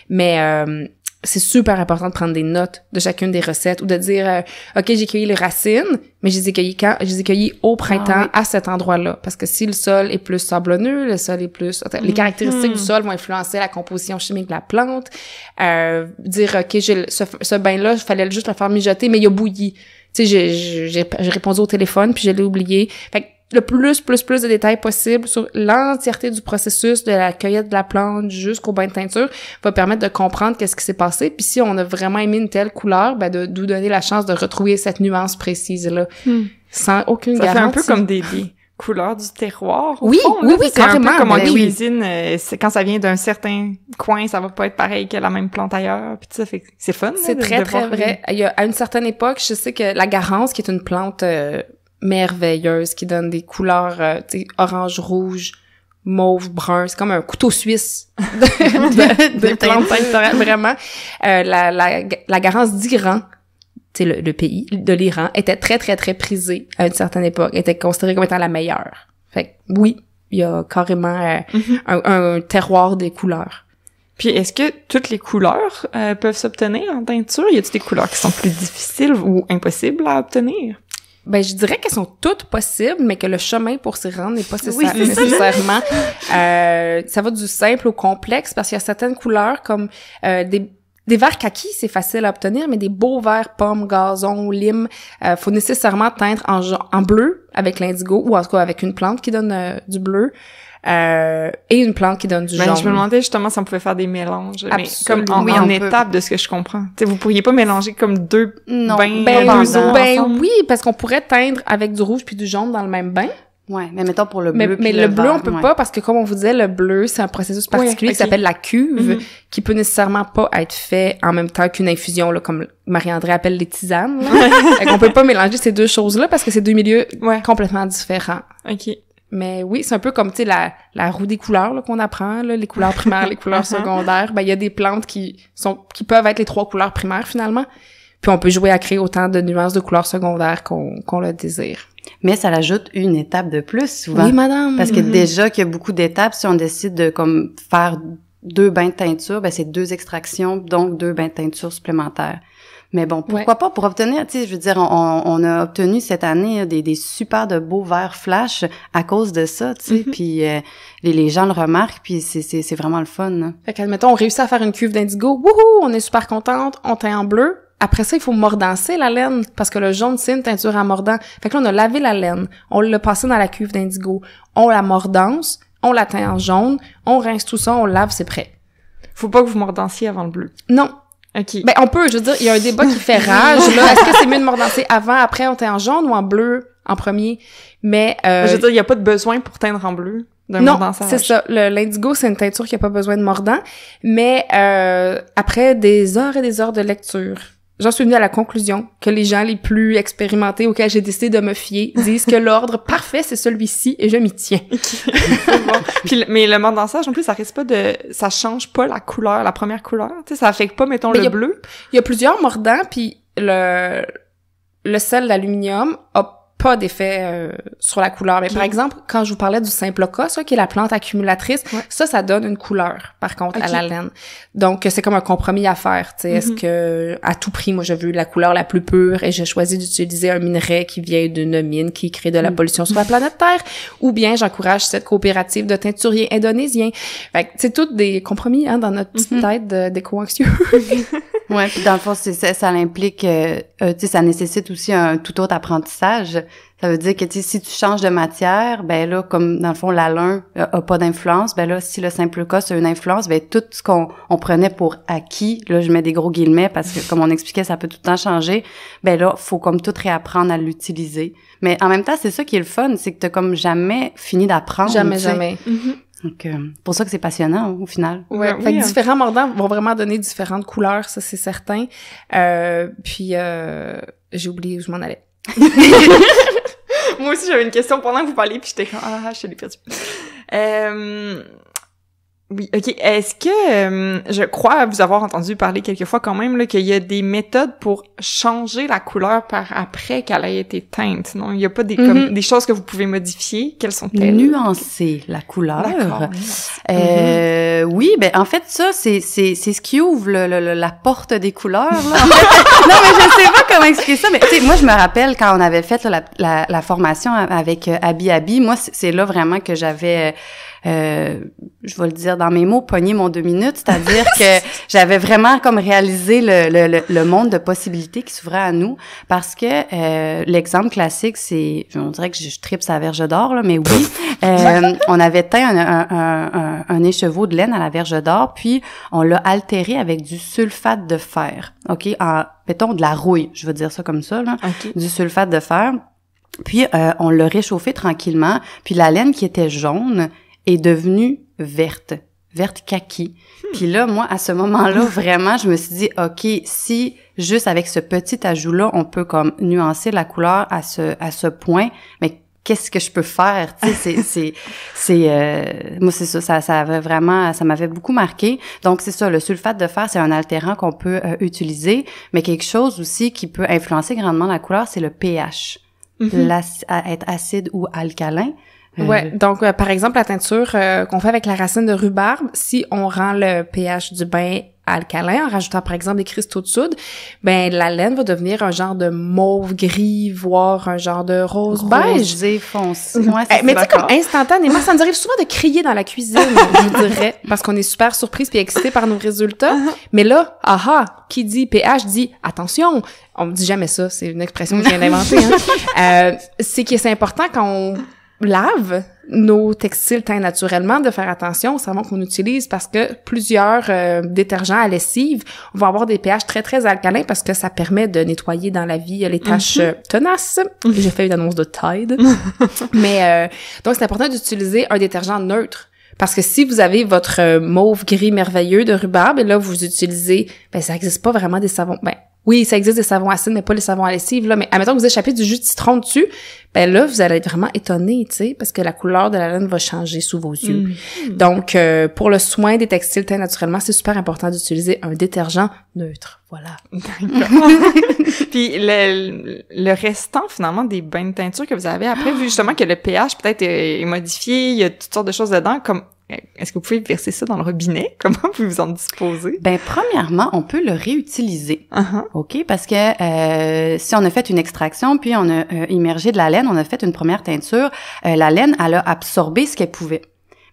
Speaker 1: Mais euh, c'est super important de prendre des notes de chacune des recettes ou de dire euh, OK, j'ai cueilli les racines, mais je les ai cueillies quand je au printemps ah à cet endroit-là parce que si le sol est plus sablonneux, le sol est plus les mm-hmm. caractéristiques du sol vont influencer la composition chimique de la plante. Euh, dire OK, j'ai ce, ce bain là, il fallait juste le faire mijoter mais il a bouilli. Tu sais, j'ai répondu au téléphone puis je l'ai oublié. Fait que le plus, plus, plus de détails possible sur l'entièreté du processus de la cueillette de la plante jusqu'au bain de teinture va permettre de comprendre qu'est-ce qui s'est passé. Puis si on a vraiment aimé une telle couleur, ben de, nous donner la chance de retrouver cette nuance précise-là. Hmm. Sans
Speaker 2: aucune Ça fait un peu comme des, couleurs du terroir. Oui, oui, oui, oui, c'est un peu comme en ben cuisine, euh, quand ça vient d'un certain coin, ça va pas être pareil que la même plante ailleurs. Puis ça fait c'est fun. C'est très très vrai. à une certaine époque, je sais que la garance, qui est une plante euh,
Speaker 1: merveilleuse qui donne des couleurs euh, sais orange, rouge, mauve, brun. C'est comme un couteau suisse de, plantes vraiment. Euh, la, la, la garance d'Iran, le, le pays de l'Iran, était très, très, très prisé à une certaine époque, était considérée comme étant la meilleure. Fait oui, il y a carrément euh, mhm. un,
Speaker 2: terroir des couleurs. Puis est-ce que toutes les couleurs peuvent s'obtenir en teinture? Y a des couleurs qui sont plus difficiles ou impossibles à obtenir? ben, je dirais qu'elles sont
Speaker 1: toutes possibles, mais que le chemin pour s'y rendre n'est pas nécessairement. euh, ça va du simple au complexe parce qu'il y a certaines couleurs comme euh, des des verres kaki, c'est facile à obtenir, mais des beaux verts pommes, gazon, lime, euh, faut nécessairement teindre en, en bleu avec l'indigo ou en tout cas avec une plante qui donne euh, du bleu. Euh, et une plante
Speaker 2: qui donne du jaune. Ben, je me demandais justement si on pouvait faire des mélanges, Absolument. comme en, en étape de ce que je comprends. Vous vous pourriez pas mélanger comme deux bains ben, ben
Speaker 1: oui, parce qu'on pourrait teindre avec du rouge puis du jaune dans le même bain. Ouais, mais mettons pour le bleu. Mais, le, bleu, on peut pas parce que comme on vous disait, le bleu, c'est un processus particulier qui s'appelle la cuve, mhm. qui peut nécessairement pas être fait en même temps qu'une infusion, là, comme Marie-André appelle les tisanes. Là. on peut pas mélanger ces deux choses-là parce que c'est deux milieux complètement différents. Ok. Mais oui, c'est un peu comme, tu sais, la, la roue des couleurs qu'on apprend, les couleurs primaires, les couleurs uh-huh. secondaires. Ben, il y a des plantes qui sont qui peuvent être les trois couleurs primaires,
Speaker 3: finalement. Puis on peut jouer à créer autant de nuances de couleurs secondaires qu'on qu'on le désire. Mais ça l'ajoute une étape de plus, souvent. Oui, madame! Parce que mm-hmm. déjà qu'il y a beaucoup d'étapes, si on décide de, comme, faire deux bains de teinture, ben, c'est deux extractions, donc deux bains de teinture supplémentaires. Mais bon, pourquoi pas pour obtenir, tu sais, je veux dire, on, a obtenu cette année euh, des, des super de beaux verres flash à cause de ça, tu sais, mhm. puis euh, les, gens le remarquent, puis c'est vraiment le fun. Là. Hein. Fait qu'admettons, on réussit à faire une cuve d'indigo, wouhou, on est super contente, on teint
Speaker 1: en bleu. Après ça, il faut mordancer la laine parce que le jaune, c'est une teinture à mordant. Fait que là, on a lavé la laine, on l'a passée dans la cuve d'indigo, on la mordance, on la teint en jaune, on rince tout ça, on lave, c'est prêt. Faut pas que vous mordanciez avant le bleu. Non, OK. Ben, on peut, je veux dire, il y a un débat qui fait rage, là. Est-ce que c'est mieux de mordancer avant, après, on teint en jaune ou en bleu en premier? Mais, euh... Je veux dire, il n'y a pas de besoin pour teindre en bleu. Non, c'est ça. L'indigo, c'est une teinture qui n'a pas besoin de mordant. Mais euh, après des heures et des heures de lecture, j'en suis venue à la conclusion que les gens les plus expérimentés auxquels j'ai décidé de me fier disent que l'ordre parfait c'est celui-ci et je
Speaker 2: m'y tiens. mais le sage, en plus ça risque pas de ça change pas la couleur, la première couleur, tu sais ça affecte pas mettons le bleu. Il y a plusieurs mordants puis le le sel d'aluminium hop! pas d'effet
Speaker 1: euh, sur la couleur. Mais par exemple, quand je vous parlais du simple cas ça qui est la plante accumulatrice, ça, ça donne une couleur, par contre, à la laine. Donc, c'est comme un compromis à faire. tu Est-ce mhm. que, à tout prix, moi, j'ai vu la couleur la plus pure et j'ai choisi d'utiliser un minerai qui vient d'une mine qui crée de la mm. pollution sur la planète Terre, ou bien j'encourage cette coopérative de teinturiers indonésiens. Fait c'est toutes des compromis hein, dans notre petite mhm. tête d'éco-anxieux.
Speaker 3: ouais, puis dans le fond, ça, ça implique, euh, euh, tu sais, ça nécessite aussi un tout autre apprentissage ça veut dire que si tu changes de matière, ben là, comme dans le fond, l'alun n'a euh, a, pas d'influence, ben là, si le simple cas c'est une influence, ben tout ce qu'on on prenait pour acquis, là, je mets des gros guillemets parce que comme on expliquait, ça peut tout le temps changer. Ben là, faut comme tout réapprendre à l'utiliser. Mais en même temps, c'est ça qui est le fun, c'est que t'as comme jamais fini d'apprendre. Jamais, jamais. Mm-hmm. Donc, euh, pour ça que c'est passionnant au final. Ouais, fait que hein.
Speaker 1: différents mordants vont vraiment donner différentes couleurs, ça c'est certain. Euh, puis euh, j'ai oublié où je m'en allais.
Speaker 2: Moi aussi, j'avais une question pendant que vous parliez, puis j'étais comme, ah, je suis perdu. Euh, oui, ok. Est-ce que euh, je crois vous avoir entendu parler quelquefois quand même là, qu'il y a des méthodes pour changer la couleur par après qu'elle ait été teinte, non Il n'y a pas des, mm-hmm.
Speaker 3: des choses que vous pouvez modifier Quelles sont-elles Nuancer la couleur. Euh, mm-hmm. Oui, ben en fait ça c'est c'est c'est ce qui ouvre la porte des couleurs. Là. non mais je sais pas comment expliquer ça, mais tu sais moi je me rappelle quand on avait fait la, formation avec Abi euh, Abi, moi c'est là vraiment que j'avais euh, euh, je vais le dire dans mes mots, pogner mon deux minutes, c'est-à-dire que j'avais vraiment comme réalisé le, le, le monde de possibilités qui s'ouvrait à nous, parce que euh, l'exemple classique, c'est, on dirait que je, je tripe sa verge d'or, là, mais oui, euh, on avait teint un, un, un, écheveau de laine à la verge d'or, puis on l'a altéré avec du sulfate de fer, ok, en, mettons de la rouille, je veux dire ça comme ça, là, du sulfate de fer. Puis euh, on l'a réchauffé tranquillement. Puis la laine qui était jaune est devenue verte, verte kaki. Hmm. Puis là, moi, à ce moment-là, vraiment, je me suis dit, OK, si juste avec ce petit ajout-là, on peut comme nuancer la couleur à ce, à ce point, mais qu'est-ce que je peux faire tu sais c'est c'est euh, moi c'est ça ça ça avait vraiment ça m'avait beaucoup marqué donc c'est ça le sulfate de fer c'est un altérant qu'on peut euh, utiliser mais quelque chose aussi qui peut influencer grandement la couleur c'est le pH
Speaker 4: mm-hmm.
Speaker 3: être acide ou alcalin ouais, euh, donc euh, par exemple la teinture euh, qu'on fait avec la racine de
Speaker 1: rhubarbe, si on rend le pH du bain alcalin en rajoutant par exemple des cristaux de soude, ben la laine va devenir un genre de mauve gris voire un genre de rose beige. — beige foncé. Ouais, eh, ça, mais tu sais comme instantanément, ça nous arrive souvent de crier dans la cuisine, je dirais, parce qu'on est super surprise puis excité par nos résultats. Uh-huh. mais là, aha, qui dit pH dit attention. On me dit jamais ça, c'est une expression que je viens d'inventer. Hein. euh, c'est que c'est important quand on lave nos textiles teints naturellement, de faire attention au savon qu'on utilise parce que plusieurs euh, détergents à lessive vont avoir des pH très très alcalins parce que ça permet de nettoyer dans la vie les taches mhm. euh, tenaces. Mhm. J'ai fait une annonce de Tide. Mais euh, donc c'est important d'utiliser un détergent neutre. Parce que si vous avez votre mauve gris merveilleux de rhubarbe, et là, vous utilisez, ben, ça n'existe pas vraiment des savons. Ben, oui, ça existe des savons acides, mais pas les savons à lessive, là. Mais admettons que vous échappez du jus de citron dessus, ben là, vous allez être vraiment étonné, tu sais, parce que la couleur de la laine va changer sous vos yeux. Mm. Donc, euh, pour le soin des textiles teints naturellement, c'est super important d'utiliser un détergent neutre. Voilà.
Speaker 2: Puis le, le, restant, finalement, des bains de teinture que vous avez après, vu ah! justement que le pH peut-être est modifié, il y a toutes sortes de choses dedans, comme est-ce que vous pouvez verser
Speaker 3: ça dans le robinet? Comment vous vous en disposez? Ben, premièrement, on peut le réutiliser. Uh-huh. OK? Parce que euh, si on a fait une extraction, puis on a euh, immergé de la laine, on a fait une première teinture, euh, la laine, elle a absorbé ce qu'elle pouvait.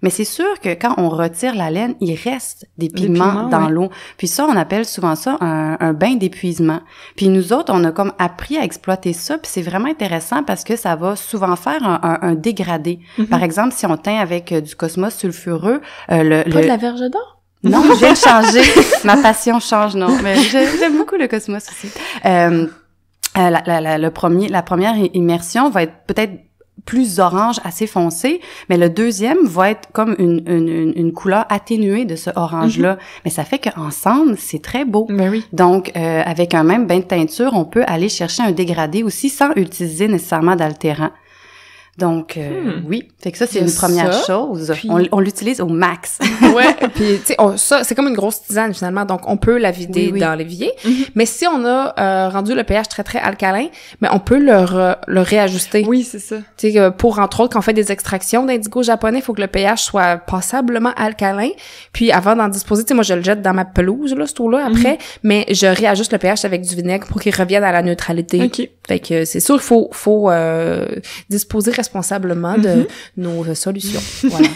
Speaker 3: Mais c'est sûr que quand on retire la laine, il reste des pigments, dans l'eau. Puis ça, on appelle souvent ça un, bain d'épuisement. Puis nous autres, on a comme appris à exploiter ça, puis c'est vraiment intéressant parce que ça va souvent faire un, dégradé. Mhm. Par exemple, si on teint avec euh, du cosmos sulfureux, euh, le, Pas de la verge d'or? Non, je viens changer. Ma passion change, non. Mais j'aime beaucoup le cosmos aussi. Euh, la, la, le premier, la première immersion va être peut-être plus orange assez foncé, mais le deuxième va être comme une, une, couleur atténuée de ce orange-là. Mhm. Mais ça fait qu'ensemble, c'est très beau. Ben Donc, euh, avec un même bain de teinture, on peut aller chercher un dégradé aussi sans utiliser nécessairement d'altérant. Donc, euh, hmm. oui. Fait que ça, c'est une première chose. On, l'utilise au max.
Speaker 1: ouais. Puis, tu sais, ça, c'est comme une grosse tisane, finalement. Donc, on peut la vider dans l'évier. Mhm. Mais si on a euh, rendu le pH très, très alcalin, mais on peut le, le réajuster. Oui, c'est ça. Tu sais, euh, pour, entre autres, quand on fait des extractions d'indigo japonais, il faut que le pH soit passablement alcalin. Puis, avant d'en disposer, tu sais, moi, je le jette dans ma pelouse, là, ce tour-là, mhm. après. Mais je réajuste le pH avec du vinaigre pour qu'il revienne à la neutralité. OK. Fait que euh, c'est sûr, faut, faut euh, disposer responsablement de mhm. nos solutions.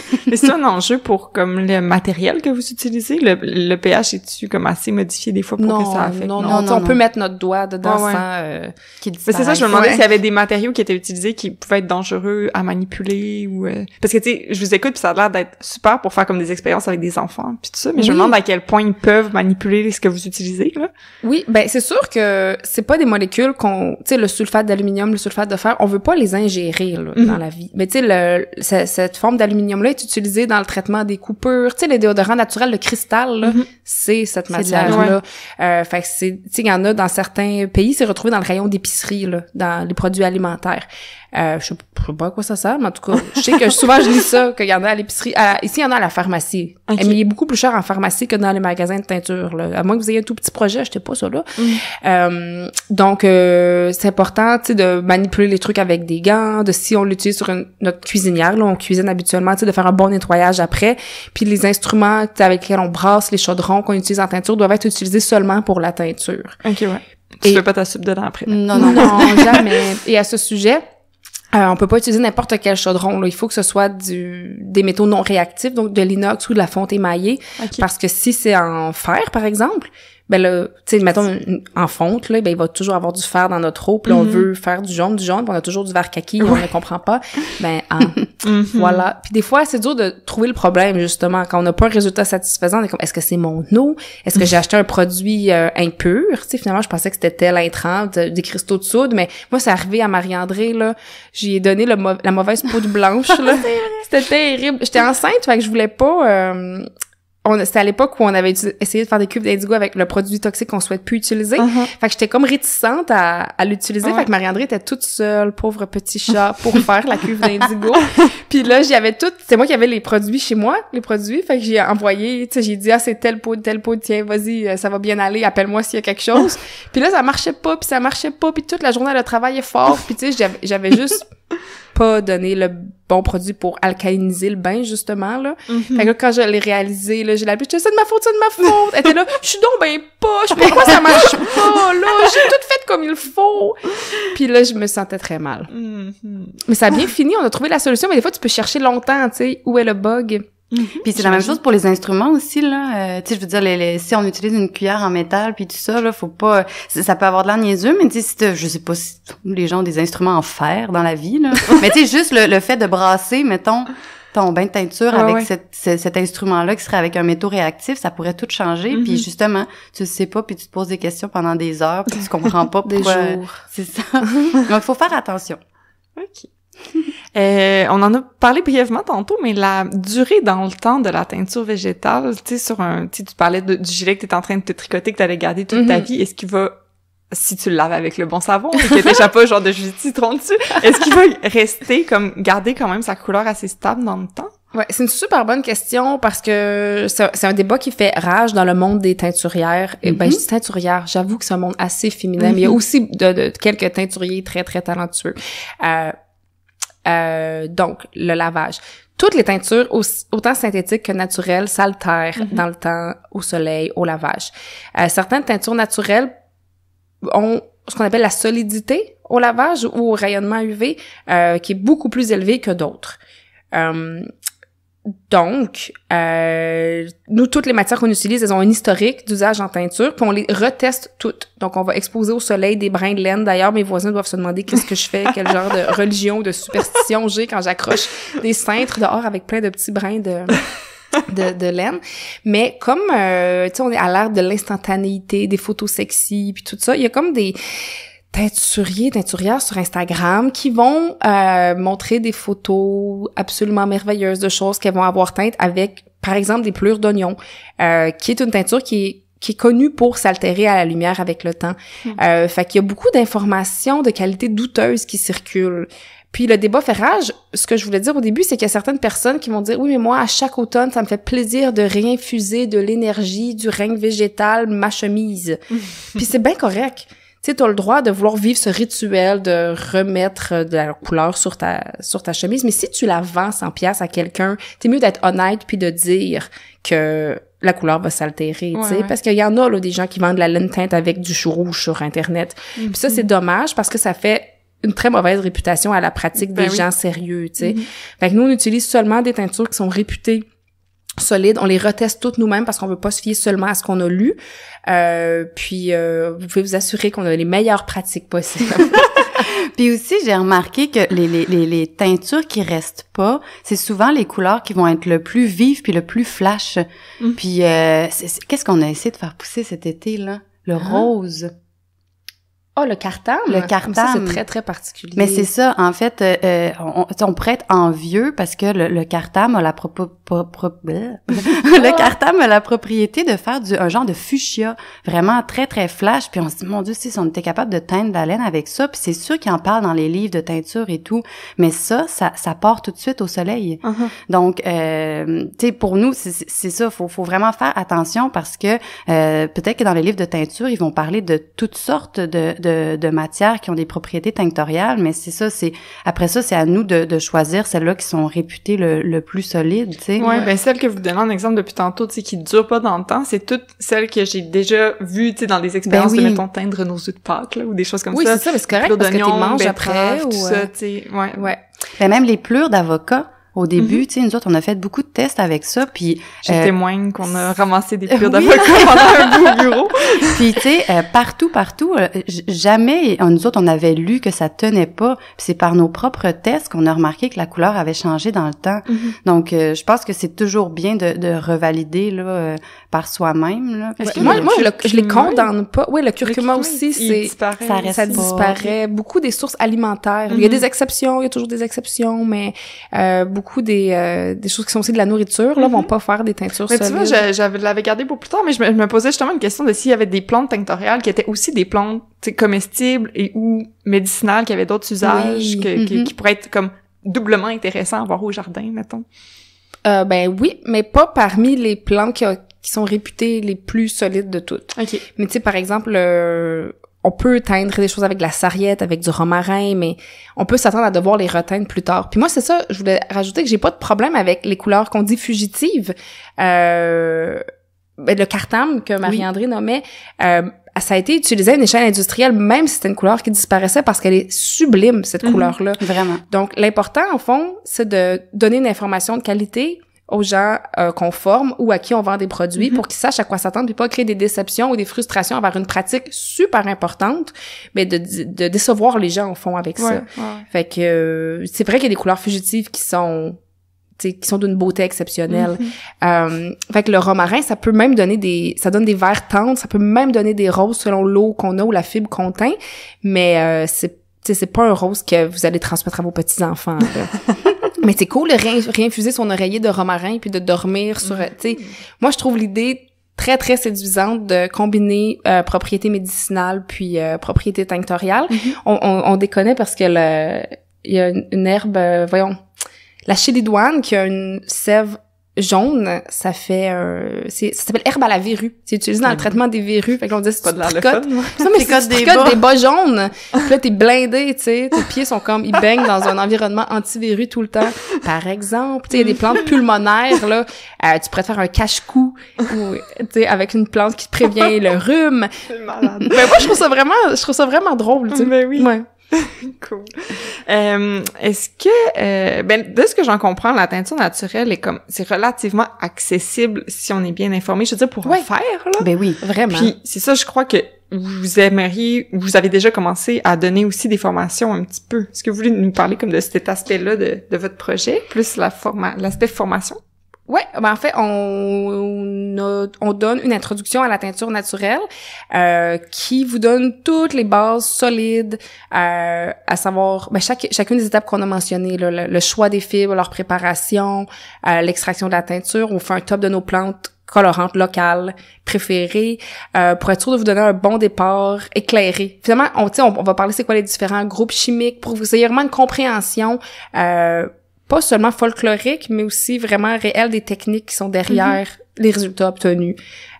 Speaker 2: Mais c'est un enjeu pour comme le matériel que vous utilisez. Le, pH est-tu comme assez modifié des fois pour non, que ça affecte Non, non, non, on peut mettre notre doigt dedans sans euh, qu'il C'est ça, je me demandais s'il y avait des matériaux qui étaient utilisés qui pouvaient être dangereux à manipuler ou euh, parce que tu sais, je vous écoute puis ça a l'air d'être super pour faire comme des expériences avec des enfants puis tout ça, mais je me demande à quel point ils peuvent manipuler ce que vous utilisez là. Oui, ben c'est
Speaker 1: sûr que c'est pas des molécules qu'on tu sais le sulfate d'aluminium, le sulfate de fer, on veut pas les ingérer là. Mhm. dans la vie. Mais tu sais, cette forme d'aluminium-là est utilisée dans le traitement des coupures. Tu sais, les déodorants naturels, le cristal, mhm. c'est cette matière-là. Euh, fait que tu sais, il y en a dans certains pays, c'est retrouvé dans le rayon d'épicerie, dans les produits alimentaires. Euh, je, sais, pas à quoi ça sert, mais en tout cas, je sais que souvent je lis ça, qu'il y en a à l'épicerie. Ici, il y en a à la pharmacie. Mais il est beaucoup plus cher en pharmacie que dans les magasins de teinture. Là. À moins que vous ayez un tout petit projet, achetez pas ça là. Mm. Euh, donc, euh, c'est important de manipuler les trucs avec des gants, de si on l'utilise sur notre cuisinière, là, on cuisine habituellement, de faire un bon nettoyage après. Puis les instruments avec lesquels on brasse, les chaudrons qu'on utilise en teinture doivent être utilisés seulement pour la teinture.
Speaker 2: OK, ouais. Tu Et... pas ta soupe dedans après.
Speaker 3: Non, non, non,
Speaker 2: jamais. Et à ce sujet,
Speaker 1: euh, on peut pas utiliser n'importe quel chaudron. Il faut que ce soit du, des métaux non réactifs, donc de l'inox ou de la fonte émaillée, parce que si c'est en fer, par exemple, ben là, tu sais, mettons, en fonte, là, ben il va toujours avoir du fer dans notre eau, puis on mhm. veut faire du jaune, du jaune, on a toujours du vert kaki, on ne comprend pas. Ben, ah,
Speaker 2: mhm. voilà.
Speaker 1: Puis des fois, c'est dur de trouver le problème, justement. Quand on n'a pas un résultat satisfaisant, est comme, est-ce que c'est mon eau? Est-ce que j'ai acheté un produit euh, impur? Tu finalement, je pensais que c'était tel des cristaux de soude, mais moi, c'est arrivé à Marie-André, là, j'ai donné le, la mauvaise poudre blanche, là. c'était terrible. J'étais enceinte, fait que je voulais pas... Euh, c'était à l'époque où on avait essayé de faire des cuves d'indigo avec le produit toxique qu'on souhaite plus utiliser. Uh-huh. Fait que j'étais comme réticente à, à l'utiliser. Fait que Marie-André était toute seule, pauvre petit chat, pour faire la cuve d'indigo. Puis là, j'avais tout, c'est moi qui avais les produits chez moi, les produits. Fait que j'ai envoyé, tu sais, j'ai dit, ah, c'est tel pot tel pot tiens, vas-y, euh, ça va bien aller, appelle-moi s'il y a quelque chose. puis là, ça marchait pas, puis ça marchait pas, puis toute la journée, travail est fort. Puis tu sais, j'avais juste pas donné le bon produit pour alcaliniser le bain, justement, là. Mhm. quand je l'ai réalisé, j'ai la c'est de ma faute, c'est de ma faute! Elle était là, je suis donc ben pourquoi ça marche pas, là? J'ai tout fait comme il faut! Puis là, je me sentais très mal. Mhm. Mais ça a
Speaker 3: bien fini, on a trouvé la solution, mais des fois, tu peux chercher longtemps, tu sais, où est le bug. Mhm. puis c'est la même chose pour les instruments aussi là. Euh, tu sais, je veux dire, si on utilise une cuillère en métal puis tout ça là, faut pas. Ça peut avoir de l'air mais tu sais, je sais pas si les gens ont des instruments en fer dans la vie là. mais tu sais, juste le, fait de brasser, mettons ton bain de teinture avec cette, cet instrument-là qui serait avec un métaux réactif, ça pourrait tout changer. Puis mhm. justement, tu le sais pas, puis tu te poses des questions pendant des heures, puis tu comprends pas pourquoi. des jours. C'est ça. Donc, faut faire attention.
Speaker 2: OK. Euh, on en a parlé brièvement tantôt, mais la durée dans le temps de la teinture végétale, tu sais, sur un, tu parlais du gilet que t'es en train de te tricoter, que t'allais garder toute ta mhm. vie, est-ce qu'il va, si tu le laves avec le bon savon, qui est déjà pas genre de jus de citron dessus, est-ce qu'il va rester comme, garder quand même sa couleur assez stable dans le temps? Ouais, c'est une super bonne question parce que
Speaker 1: c'est un débat qui fait rage dans le monde des teinturières. et eh Ben, je dis mhm. teinturière, j'avoue que c'est un monde assez féminin, mais il y a mhm. aussi de, de, quelques teinturiers très, très talentueux. Euh, euh, donc, le lavage. Toutes les teintures, autant synthétiques que naturelles, s'altèrent mhm. dans le temps au soleil, au lavage. Euh, certaines teintures naturelles ont ce qu'on appelle la solidité au lavage ou au rayonnement UV, euh, qui est beaucoup plus élevée que d'autres. Donc, euh, nous, toutes les matières qu'on utilise, elles ont un historique d'usage en teinture, puis on les reteste toutes. Donc, on va exposer au soleil des brins de laine. D'ailleurs, mes voisins doivent se demander qu'est-ce que je fais, quel genre de religion, de superstition j'ai quand j'accroche des cintres dehors avec plein de petits brins de... De, laine. Mais comme, euh, tu sais, on est à l'ère de l'instantanéité, des photos sexy, puis tout ça, il y a comme des teinturiers, teinturières sur Instagram qui vont euh, montrer des photos absolument merveilleuses de choses qu'elles vont avoir teintes avec, par exemple, des pleurs d'oignons euh, qui est une teinture qui est qui est connue pour s'altérer à la lumière avec le temps. Hmm. Euh, fait qu'il y a beaucoup d'informations de qualité douteuse qui circulent. Puis le débat fait rage. Ce que je voulais dire au début, c'est qu'il y a certaines personnes qui vont dire oui, mais moi à chaque automne, ça me fait plaisir de réinfuser de l'énergie du règne végétal ma chemise. Hmm. Puis c'est bien correct tu sais, t'as le droit de vouloir vivre ce rituel de remettre euh, de la couleur sur ta, sur ta chemise, mais si tu la vends 100 pièces à quelqu'un, t'es mieux d'être honnête puis de dire que la couleur va s'altérer, tu sais, parce qu'il y en a, là, des gens qui vendent de la laine teinte avec du chou rouge sur Internet. Mm-hmm. Puis ça, c'est dommage parce que ça fait une très mauvaise réputation à la pratique ben des gens sérieux, tu sais. Mm-hmm. Fait que nous, on utilise seulement des teintures qui sont réputées solides. On les reteste toutes nous-mêmes parce qu'on veut pas se fier seulement à ce qu'on a lu. Euh, puis euh, vous pouvez vous assurer qu'on a les meilleures pratiques possibles.
Speaker 3: puis aussi, j'ai remarqué que les, teintures qui restent pas, c'est souvent les couleurs qui vont être le plus vives puis le plus flash. Mm. Puis euh, qu'est-ce qu'on a essayé de faire pousser cet été là Le ah. rose.
Speaker 1: Oh, le cartam! Le cartam. c'est très, très particulier. Mais c'est ça,
Speaker 3: en fait, on, prête pourrait être envieux parce que le, le a la, propo, Hein? le cartable a la propriété de faire du, un genre de fuchsia, vraiment très, très flash. Puis on se dit, mon Dieu, si on était capable de teindre la laine avec ça, puis c'est sûr qu'il en parle dans les livres de teinture et tout, mais ça, ça, ça part tout de suite au soleil. Uh-huh. Donc, euh, tu sais, pour nous, c'est ça, faut, faut vraiment faire attention parce que euh, peut-être que dans les livres de teinture, ils vont parler de toutes sortes de, de, matières qui ont des propriétés tinctoriales, mais c'est ça, c'est après ça, c'est à nous de, choisir celles-là qui sont réputées le, plus solides, tu sais. Oui, ouais. ben celle que vous donnez en exemple depuis
Speaker 2: tantôt, tu sais, qui dure pas dans le temps, c'est toutes celles que j'ai déjà vues, tu sais, dans des ben expériences de, mettons, teindre nos
Speaker 3: œufs de Pâques, là, ou des choses comme ça. Oui, c'est ça, c'est correct, parce que tu manges après, ou... tout ça, euh,
Speaker 2: tu sais, ouais. ouais.
Speaker 3: Ben même les pleurs d'avocat, au début. Mhm. Tu sais, nous autres, on a fait beaucoup de tests avec ça. Puis, Je euh, témoigne qu'on
Speaker 2: a ramassé des cuirs d'avocat pendant
Speaker 3: un bout bureau. puis, tu sais, euh, partout, partout, euh, jamais, nous autres, on avait lu que ça tenait pas. c'est par nos propres tests qu'on a remarqué que la couleur avait changé dans le temps. Mhm. Donc, je pense que c'est toujours bien de, de revalider là, par soi-même. Parce que moi, moi je les condamne pas. Oui, le curcuma aussi,
Speaker 1: c'est ça, ça disparaît. Beaucoup des sources alimentaires. Il y a mhm. des exceptions, il y a toujours des exceptions, mais beaucoup beaucoup des, euh, des choses qui sont aussi de la nourriture, là, vont mhm. pas faire des teintures mais Tu vois, je,
Speaker 2: l'avais gardé pour plus tard, mais je me, je me posais justement une question de s'il y avait des plantes tinctoriales qui étaient aussi des plantes comestibles et ou médicinales, qui avaient d'autres usages, mhm. qui, pourraient être comme doublement intéressants à voir au jardin, mettons. Euh, ben oui, mais pas parmi les
Speaker 1: plantes qui, qui sont réputées les plus solides de toutes. OK. — Mais tu sais, par exemple, euh, on peut teindre des choses avec la sarriette, avec du romarin, mais on peut s'attendre à devoir les reteindre plus tard. Puis moi, c'est ça, je voulais rajouter que j'ai pas de problème avec les couleurs qu'on dit fugitives. Euh, ben, le cartam que Marie-André nommait, euh, ça a été utilisé à une échelle industrielle, même si c'était une couleur qui disparaissait parce qu'elle est sublime, cette mhm. couleur-là. Vraiment. Donc, l'important, en fond, c'est de donner une information de qualité, aux gens euh, qu'on forme ou à qui on vend des produits mhm. pour qu'ils sachent à quoi s'attendre et pas créer des déceptions ou des frustrations envers une pratique super importante, mais de, de décevoir les gens au fond avec ça. Fait que euh, c'est vrai qu'il y a des couleurs fugitives qui sont qui sont d'une beauté exceptionnelle. Mhm. euh, fait que le romarin, ça peut même donner des, ça donne des verts tendres, ça peut même donner des roses selon l'eau qu'on a ou la fibre qu'on teint, mais euh, c'est, c'est pas un rose que vous allez transmettre à vos petits enfants. Mais c'est cool de réinfuser son oreiller de romarin puis de dormir sur... Mm. sais Moi, je trouve l'idée très, très séduisante de combiner euh, propriété médicinale puis euh, propriété mm-hmm. On, on, parce que Il y a une, herbe, euh, voyons, la chélidoine, qui a une sève jaune, ça fait euh, c'est ça s'appelle herbe à la verrue. C'est utilisé dans le traitement des verrues. Fait qu'on on dit c'est pas de la Ça mais c'est des, bas. des bas jaunes. Puis là t'es blindé, tu sais, tes pieds sont comme ils baignent dans un environnement anti verrues tout le temps. Par exemple, tu sais, il y a des plantes pulmonaires là, euh, tu pourrais faire un cache-cou ou tu sais avec une plante qui te prévient le rhume. malade. mais ben, moi je trouve ça vraiment je trouve ça vraiment drôle, tu sais.
Speaker 2: Ben oui. cool. Euh, Est-ce que, euh, ben, de ce que j'en comprends, la teinture naturelle est comme, c'est relativement accessible si on est bien informé. Je veux dire pour faire là. Ben oui, vraiment. Puis c'est ça, je crois que vous aimeriez, vous avez déjà commencé à donner aussi des formations un petit peu. Est-ce que vous voulez nous parler comme de cet aspect-là de, de, votre projet, plus la l'aspect formation?
Speaker 1: Ouais, ben en fait, on, on, donne une introduction à la teinture naturelle euh, qui vous donne toutes les bases solides, euh, à savoir ben, chaque, chacune des étapes qu'on a mentionnées, là, le, choix des fibres, leur préparation, euh, l'extraction de la teinture. On fait un top de nos plantes colorantes locales préférées euh, pour être sûr de vous donner un bon départ éclairé. Finalement, on, on, on va parler c'est quoi les différents groupes chimiques pour vous ayez vraiment une compréhension euh, pas seulement folklorique, mais aussi vraiment réel des techniques qui sont derrière mhm. les résultats obtenus.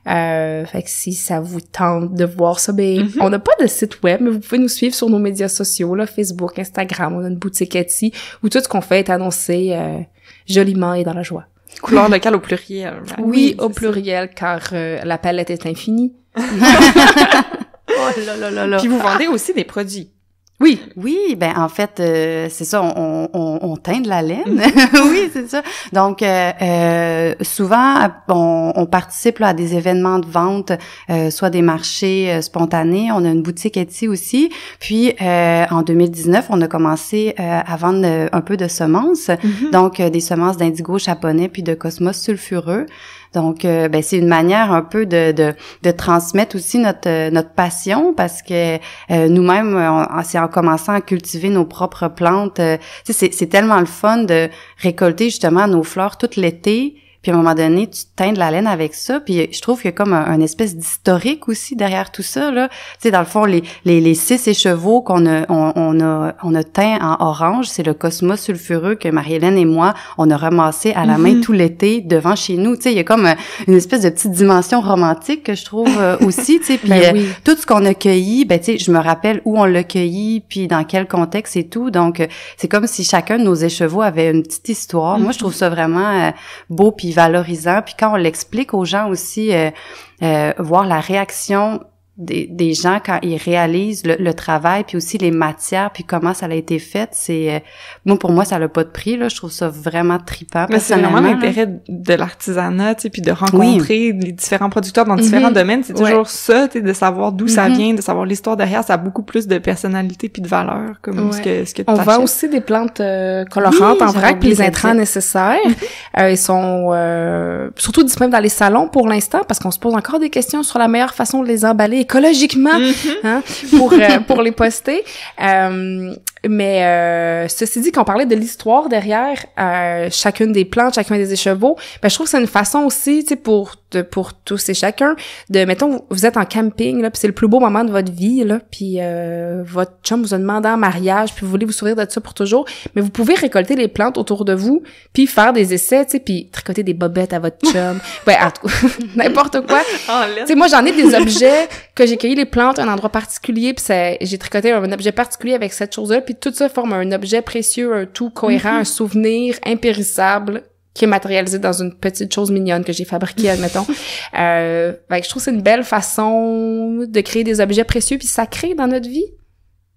Speaker 1: Euh, fait que si ça vous tente de voir ça, ben, mhm. on n'a pas de site web, mais vous pouvez nous suivre sur nos médias sociaux, là, Facebook, Instagram, on a une boutique Etsy, où tout ce qu'on fait est annoncé euh, joliment et dans la joie. Couleur cal
Speaker 2: au pluriel. Hein. Oui, au
Speaker 3: pluriel, car euh, la palette est infinie. oh
Speaker 4: là Puis vous vendez ah.
Speaker 3: aussi des produits. Oui. Oui, ben en fait, euh, c'est ça, on, on, on, teint de la laine. Mm. oui, c'est ça. Donc, euh, euh souvent, on, on participe à des événements de vente, euh, soit des marchés spontanés. On a une boutique Etsy aussi. Puis, en 2019, on a commencé à vendre un peu de semences. Mm-hmm. Donc, des semences d'indigo japonais puis de cosmos sulfureux. Donc, euh, ben, c'est une manière un peu de, de, transmettre aussi notre, euh, notre passion parce que euh, nous-mêmes, c'est en commençant à cultiver nos propres plantes. c'est, c'est tellement le fun de récolter justement nos fleurs tout l'été puis à un moment donné, tu teins de la laine avec ça. Puis je trouve qu'il y a comme un, espèce d'historique aussi derrière tout ça. Là. Tu sais, dans le fond, les, les, les six échevaux qu'on a, on, a, on a teint en orange, c'est le cosmos sulfureux que Marie-Hélène et moi, on a ramassé à la main mhm. tout l'été devant chez nous. Tu sais, il y a comme euh, une espèce de petite dimension romantique que je trouve euh, aussi. Tu sais, puis ben euh, tout ce qu'on a cueilli, ben, tu sais, je me rappelle où on l'a cueilli, puis dans quel contexte et tout. Donc, c'est comme si chacun de nos échevaux avait une petite histoire. Moi, je trouve mhm. ça vraiment beau puis valorisant. Puis quand on l'explique aux gens aussi, euh, euh, voir la réaction des, gens quand ils réalisent le, travail puis aussi les matières puis comment ça a été fait c'est euh, moi pour moi ça n'a pas de prix là je trouve ça vraiment tripant mais c'est vraiment l'intérêt de l'artisanat tu sais puis de
Speaker 2: rencontrer les différents producteurs dans différents mhm. domaines c'est toujours ça tu sais de savoir d'où ça mhm. vient de savoir l'histoire derrière ça a beaucoup plus de personnalité puis de valeur comme ce que ce que on vend
Speaker 1: aussi des plantes euh, colorantes en vrac puis les intrants nécessaires mhm. euh, ils sont euh, surtout disponibles dans les salons pour l'instant parce qu'on se pose encore des questions sur la meilleure façon de les emballer écologiquement mm-hmm. hein, pour, euh, pour les poster. Euh, mais euh, ceci dit, qu'on parlait de l'histoire derrière euh, chacune des plantes, chacun des écheveaux, ben, je trouve que c'est une façon aussi, tu sais, pour pour tous et chacun, de mettons, vous êtes en camping là, puis c'est le plus beau moment de votre vie là, puis euh, votre chum vous a demandé en mariage, puis vous voulez vous souvenir de ça pour toujours, mais vous pouvez récolter les plantes autour de vous, puis faire des essais, tu sais, puis tricoter des bobettes à votre chum, ouais, n'importe quoi.
Speaker 2: Oh, tu sais, moi j'en ai des objets
Speaker 1: que j'ai cueilli les plantes à un endroit particulier, puis j'ai tricoté un objet particulier avec cette chose-là puis tout ça forme un objet précieux, un tout cohérent, mhm. un souvenir impérissable qui est matérialisé dans une petite chose mignonne que j'ai fabriquée, admettons. euh, je trouve que c'est une belle façon de créer des objets précieux puis sacrés dans notre vie,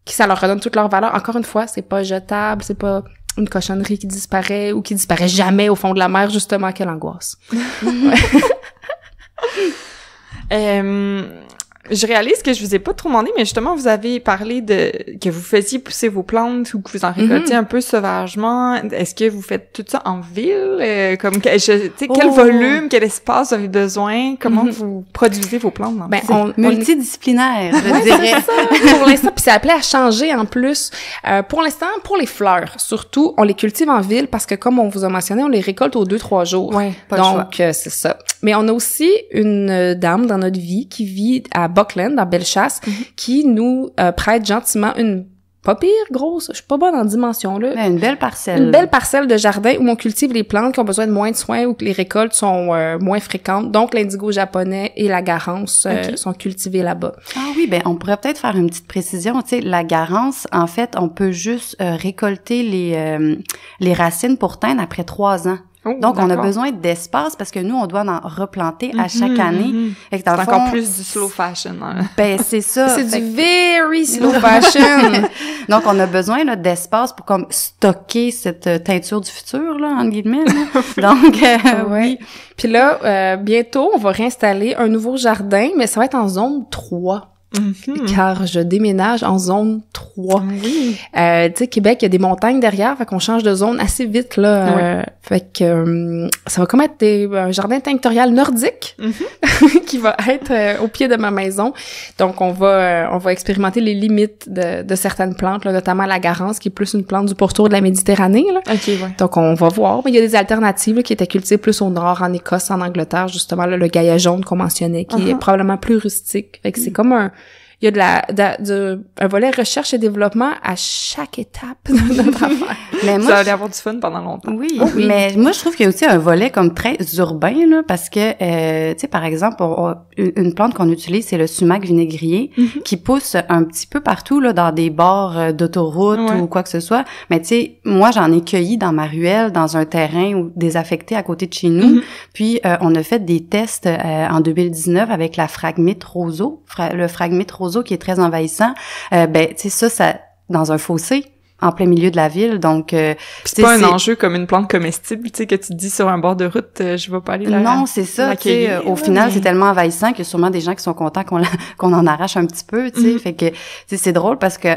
Speaker 1: qui ça leur redonne toute leur valeur. Encore une fois, c'est pas jetable, c'est pas une cochonnerie qui disparaît ou qui disparaît jamais au fond de la mer, justement, quelle angoisse.
Speaker 2: euh, je réalise que je vous ai pas trop demandé, mais justement, vous avez parlé de que vous faisiez pousser vos plantes ou que vous en récoltiez mhm. un peu sauvagement. Est-ce que vous faites tout ça en ville? Euh, comme, que, quel oh! volume, quel espace vous avez besoin? Comment mhm. vous produisez vos plantes?
Speaker 1: ben,
Speaker 3: multidisciplinaire, je dirais.
Speaker 1: pour l'instant, puis c'est appelé à changer en plus. Euh, pour l'instant, pour les fleurs, surtout, on les cultive en ville parce que, comme on vous a mentionné, on les récolte aux deux, trois jours. pas Donc, euh, c'est ça. Mais on a aussi une dame dans notre vie qui vit à Buckland, dans Bellechasse, mhm. qui nous euh, prête gentiment une pas pire grosse, je suis pas bonne en dimension là. Ben, une belle parcelle. Une belle parcelle de jardin où on cultive les plantes qui ont besoin de moins de soins ou que les récoltes sont euh, moins fréquentes.
Speaker 3: Donc l'indigo japonais et la garance euh, sont cultivés là-bas. Ah oui, ben on pourrait peut-être faire une petite précision, tu sais la garance en fait, on peut juste récolter les les racines pour teindre après trois ans. Oh, Donc, on a besoin d'espace parce que nous, on doit en replanter à mhm, chaque année. Mhm, mhm. C'est encore plus du slow fashion. Hein. Ben, c'est ça. c'est du
Speaker 2: very
Speaker 1: slow fashion.
Speaker 3: Donc, on a besoin d'espace pour comme stocker cette euh, teinture du futur, là, entre guillemets. Donc, euh, ah oui. Puis là,
Speaker 1: euh, bientôt, on va réinstaller un nouveau jardin, mais ça va être en zone 3. Car je déménage en zone 3. Ah euh, tu sais, Québec, il y a des montagnes derrière, fait qu'on change de zone assez vite, là. Euh, fait que euh, ça va comme être des, un jardin territorial nordique mm-hmm. qui va être euh, au pied de ma maison. Donc, on va on va expérimenter les limites de, certaines plantes, notamment la garance, qui est plus une plante du pourtour de la Méditerranée, Donc, on va voir. Mais il y a des alternatives qui étaient cultivées plus au nord, en Écosse, en Angleterre, justement, le gaillet jaune qu'on mentionnait, qui est uh-huh. probablement plus rustique. Fait que c'est mm. comme un il y a de la,
Speaker 3: de, un volet recherche et développement à chaque étape de notre affaire. mais moi, avoir du fun pendant longtemps. Oh, oui, mais moi, je trouve qu'il y a aussi un volet comme très urbain, là, parce que, euh, tu sais, par exemple, une plante qu'on utilise, c'est le sumac vinaigrier, mhm. qui pousse un petit peu partout, là, dans des bords euh, d'autoroute ou quoi que ce soit. Mais tu sais, moi, j'en ai cueilli dans ma ruelle, dans un terrain ou désaffecté à côté de chez nous. Mhm. Puis, euh, on a fait des tests en 2019 avec la fragmite roseau, le fragmite roseau qui est très envahissant, euh, ben, tu sais, ça, ça, dans un fossé, en plein milieu de la ville. Donc, euh, c'est pas un enjeu
Speaker 2: comme une plante comestible, tu sais, que tu te dis sur un bord de route, euh, je vais pas aller là. Non, c'est ça. Tu sais, euh, au final, c'est
Speaker 3: tellement envahissant que sûrement des gens qui sont contents qu'on qu'on en arrache un petit peu, tu sais. Mhm. fait que, Fait que, c'est drôle parce que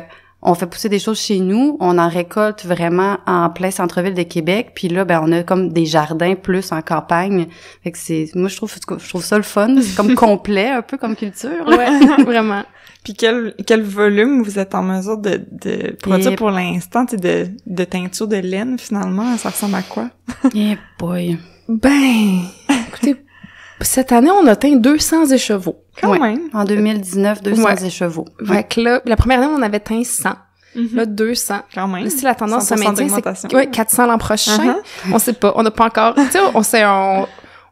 Speaker 3: on fait pousser des choses chez nous, on en récolte vraiment en plein centre-ville de Québec, puis là ben on a comme des jardins plus en campagne. Fait que c'est moi je trouve je trouve ça le fun, c'est comme complet un peu comme culture. Ouais,
Speaker 2: vraiment. Puis quel, volume vous êtes en mesure de, produire eh pour l'instant, de, de teinture de laine
Speaker 3: finalement? Ça ressemble à quoi? Eh boy! Ben, écoutez, cette année, on a atteint 200 échevaux. Quand même! En 2019, 200 échevaux. Ouais. que là,
Speaker 1: la première année, on avait teint 100. Mm-hmm. Là, 200. Quand même. si la tendance se maintient, c'est 400 l'an prochain. Uh-huh. On sait pas. On n'a pas encore... Tu sais, on sait... On,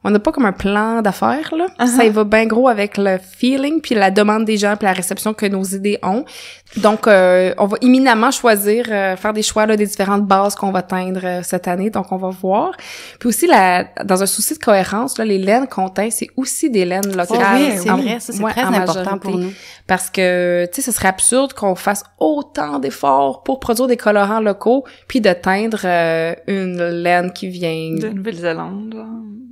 Speaker 1: on n'a pas comme un plan d'affaires là. Uh-huh. Ça y va bien gros avec le feeling puis la demande des gens puis la réception que nos idées ont. Donc euh, on va imminemment choisir euh, faire des choix là des différentes bases qu'on va teindre euh, cette année. Donc on va voir. Puis aussi la dans un souci de cohérence là les laines qu'on teint c'est aussi des laines locales. Oh oui, c'est vrai, c'est très important pour nous parce que tu sais ce serait absurde qu'on fasse autant d'efforts pour produire des colorants locaux puis de teindre une laine qui vient de
Speaker 2: Nouvelle-Zélande.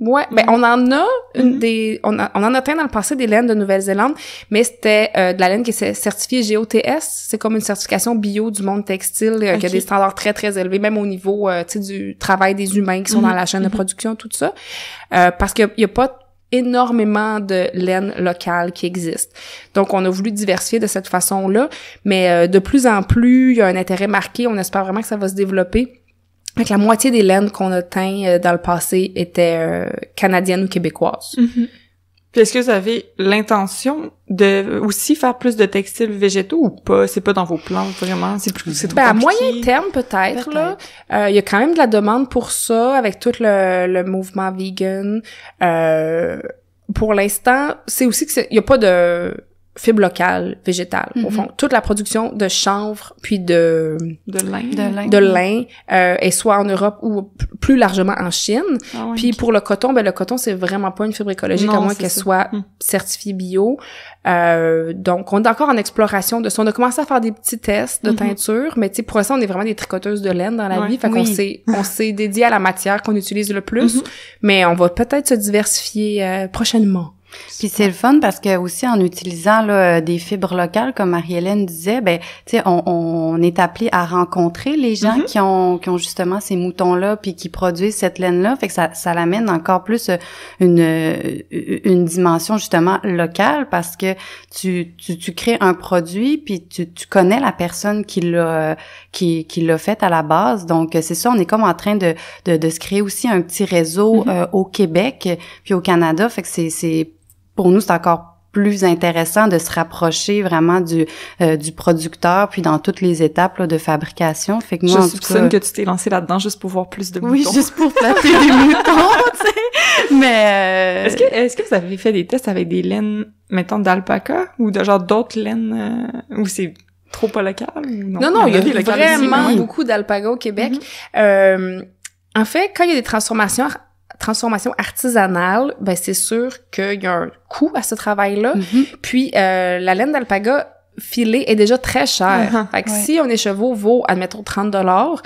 Speaker 1: Ouais, ben, ben, on en a mhm. des, on, en a atteint dans le passé des laines de Nouvelle-Zélande, mais c'était euh, de la laine qui est certifiée GOTS. C'est comme une certification bio du monde textile euh, qui a des standards très très élevés, même au niveau euh, du travail des humains qui sont dans la chaîne de mhm. production, tout ça, parce qu'il n'y a, pas énormément de laine locale qui existe. Donc, on a voulu diversifier de cette façon-là, mais de plus en plus, il y a un intérêt marqué. On espère vraiment que ça va se développer que la moitié des laines qu'on a teintes euh, dans le passé étaient euh, canadiennes ou québécoises.
Speaker 3: Mhm.
Speaker 2: Puis est-ce que vous avez l'intention de aussi faire plus de textiles végétaux ou pas C'est pas dans vos plans vraiment, c'est plus c'est ben, à moyen
Speaker 1: terme peut-être là, euh, il y a quand même de la demande pour ça avec tout le, mouvement vegan. pour l'instant, c'est aussi que il y a pas de fibre locales, végétale au mm-hmm. fond toute la production de chanvre puis de de lin de lin, de euh, est soit en Europe ou plus largement en Chine ah puis pour le coton ben le coton c'est vraiment pas une fibre écologique à moins qu'elle soit hmm. certifiée bio euh, donc on est encore en exploration de ça on a commencé à faire des petits tests de mm-hmm. teinture mais tu sais pour ça on est vraiment des tricoteuses de laine dans la vie fait qu'on s'est on
Speaker 3: s'est dédié à la matière qu'on utilise le plus mm-hmm. mais on va peut-être se diversifier euh, prochainement puis c'est le fun parce que aussi en utilisant là, des fibres locales, comme Marie-Hélène disait, ben, tu sais, on, on, est appelé à rencontrer les gens mm-hmm. qui ont qui ont justement ces moutons là, puis qui produisent cette laine là, fait que ça ça l'amène encore plus euh, une euh, une dimension justement locale parce que tu tu, tu crées un produit puis tu, tu connais la personne qui l'a qui qui l'a fait à la base, donc c'est ça, on est comme en train de de, de se créer aussi un petit réseau mm-hmm. euh, au Québec puis au Canada, fait que c'est c'est pour nous, c'est encore plus intéressant de se rapprocher vraiment du euh, du producteur puis dans toutes les étapes de fabrication fait que moi je soupçonne que
Speaker 2: tu t'es lancé là-dedans
Speaker 3: juste pour voir plus de moutons oui juste pour faire des moutons tu sais mais euh, est-ce que est-ce que
Speaker 2: vous avez fait des tests avec des laines mettons d'alpaca ou de genre d'autres laines euh, où c'est trop pas local non non, il y, a, vraiment beaucoup
Speaker 1: d'alpaga au Québec mhm. euh, en fait quand il y a des transformations transformation artisanale, ben c'est sûr qu'il y a un coût à ce travail-là. Mhm. Puis euh, la laine d'alpaga filée est déjà très chère. Uh-huh. fait que si un écheveau vaut, admettons, 30 dollars,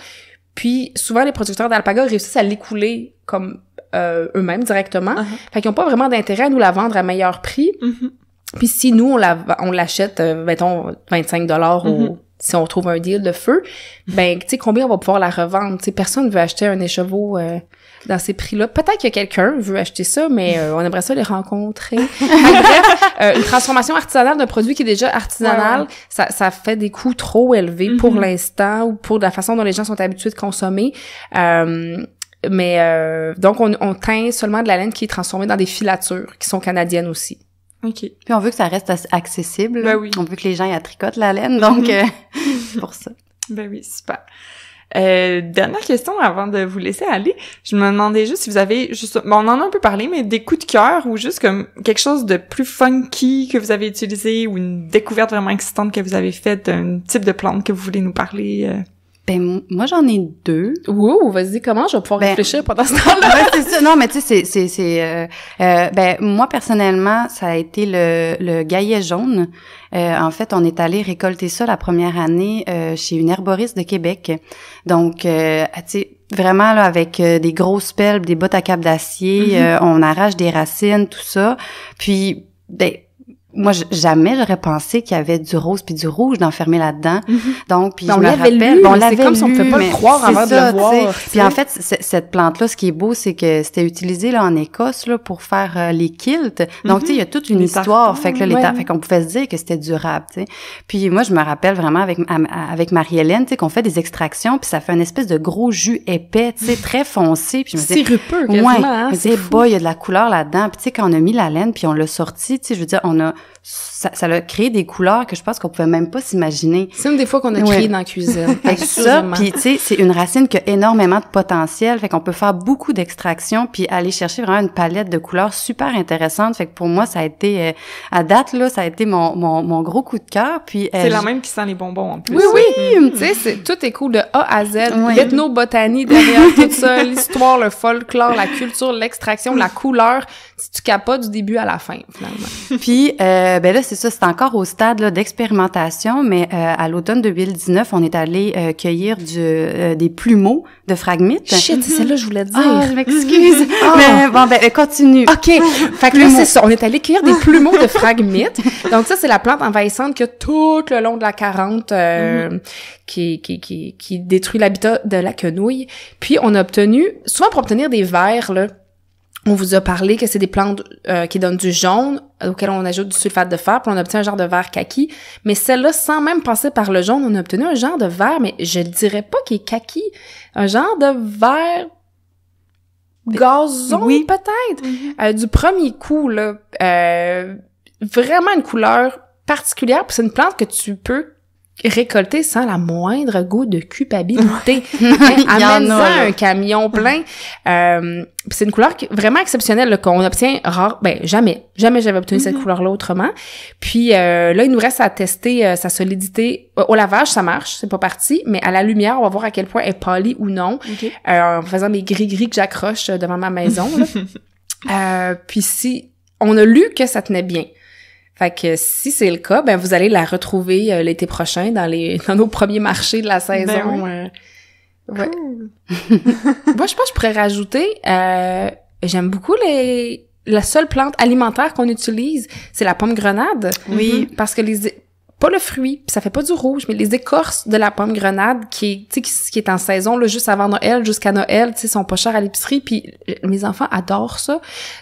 Speaker 1: puis souvent les producteurs d'alpaga réussissent à l'écouler comme euh, eux-mêmes directement. Uh-huh. Fait qu'ils n'ont pas vraiment d'intérêt à nous la vendre à meilleur prix. Mhm. Puis si nous, on l'achète, euh, mettons, 25 dollars ou mhm. si on trouve un deal de feu, ben, tu sais, combien on va pouvoir la revendre? Tu sais, personne ne veut acheter un écheveau euh, dans ces prix-là. Peut-être que quelqu'un veut acheter ça, mais euh, on aimerait ça les rencontrer. bref, euh, une transformation artisanale d'un produit qui est déjà artisanal, ça, ça, fait des coûts trop élevés pour mhm. l'instant ou pour la façon dont les gens sont habitués de consommer. Euh, mais euh, donc, on, on teint seulement de la laine qui est transformée dans des filatures qui
Speaker 3: sont canadiennes aussi. OK. Puis on veut que ça reste accessible. Ben oui. On veut que les gens y tricotent la laine, donc mhm. pour ça. Ben oui, super. Euh, dernière question avant
Speaker 2: de vous laisser aller. Je me demandais juste si vous avez juste, bon, on en a un peu parlé, mais des coups de cœur ou juste comme quelque chose de plus funky que vous avez utilisé ou une découverte vraiment excitante que vous avez
Speaker 3: faite, d'un type de plante que vous voulez nous parler. Euh? Ben, moi, j'en ai deux. Wow, vas-y, comment je vais pouvoir ben, réfléchir pendant ce ben, temps-là? c'est Non, mais tu sais, c'est, c'est, euh, euh, ben, moi, personnellement, ça a été le, le gaillet jaune. Euh, en fait, on est allé récolter ça la première année chez une herboriste de Québec. Donc, ah, tu sais, vraiment là avec des grosses pelles, des bottes à cap d'acier, mm-hmm. on arrache des racines, tout ça. Puis ben moi jamais j'aurais pensé qu'il y avait du rose puis du rouge d'enfermer là-dedans. Mhm. Donc puis on l'avait lu, on l'avait comme si on pouvait pas le croire avant de le voir. Puis en fait cette plante là ce qui est beau c'est que c'était utilisé là en Écosse là pour faire euh, les kilts. Donc tu sais il y a toute mhm. une histoire fait que là les fait qu'on pouvait se dire que c'était durable, Puis moi je me rappelle vraiment avec avec Marie-Hélène, tu sais qu'on fait des extractions puis ça fait une espèce de gros jus épais, tu sais très foncé puis je me dis ouais, hein, c'est beau, il y a de la couleur là-dedans. Puis tu sais quand on a mis la laine puis on l'a sorti, tu sais je veux dire on a ça, ça a créé des couleurs que je pense qu'on pouvait même pas s'imaginer. C'est une des fois qu'on a créé dans la cuisine. ça, puis tu sais, c'est une racine qui a énormément de potentiel, fait qu'on peut faire beaucoup d'extractions puis aller chercher vraiment une palette de couleurs super intéressante. Fait que pour moi, ça a été euh, à date là, ça a été mon, mon, mon gros coup de cœur. Puis euh, c'est la même
Speaker 1: qui
Speaker 2: sent les bonbons en
Speaker 1: plus. Oui,
Speaker 3: oui, mm. Mm. tu
Speaker 1: sais, tout est cool de A à Z, oui. l'ethnobotanie derrière tout ça, l'histoire, le folklore, la culture, l'extraction, la couleur si tu capotes du début à la fin, finalement.
Speaker 3: Puis, euh, ben là, c'est ça, c'est encore au stade d'expérimentation, mais euh, à l'automne 2019, on est allé euh, cueillir du, euh, des plumeaux de phragmites. Shit, c'est là je voulais ah, dire. oh, Mais bon, ben continue. OK. fait que là, c'est
Speaker 1: ça, on est allé cueillir des plumeaux de phragmites. Donc ça, c'est la plante envahissante que tout le long de la 40 mm-hmm. qui, qui, qui, qui détruit l'habitat de la quenouille. Puis on a obtenu, souvent pour obtenir des vers, là, on vous a parlé que c'est des plantes euh, qui donnent du jaune, euh, auquel on ajoute du sulfate de fer, puis on obtient un genre de vert kaki. Mais celle-là, sans même passer par le jaune, on a obtenu un genre de vert, mais je ne dirais pas qu'il est kaki. Un genre de vert gazon, peut-être. Euh, du premier coup, là, vraiment une couleur particulière, puis c'est une plante que tu peux récolter sans la moindre goutte de culpabilité. Amène amène un camion plein. Euh, c'est une couleur vraiment exceptionnelle qu'on obtient rare. Ben jamais, jamais j'avais obtenu cette mm-hmm. couleur-là autrement. Puis euh, là, il nous reste à tester euh, sa solidité. Au lavage, ça marche, c'est pas parti, mais à la lumière, on va voir à quel point elle est polie ou non. Euh, en faisant mes gris-gris que j'accroche devant ma maison. puis si on a lu que ça tenait bien. Fait que si c'est le cas, ben vous allez la retrouver euh, l'été prochain dans les dans nos premiers marchés de la ben saison. Euh, Moi, je pense que je pourrais rajouter. Euh, j'aime beaucoup les la seule plante alimentaire qu'on utilise, c'est la pomme grenade. Oui. Parce que les pas le fruit, pis ça fait pas du rouge, mais les écorces de la pomme grenade qui est, qui, qui est en saison là, juste avant Noël jusqu'à Noël, tu sais, sont pas chères à l'épicerie puis mes enfants adorent ça.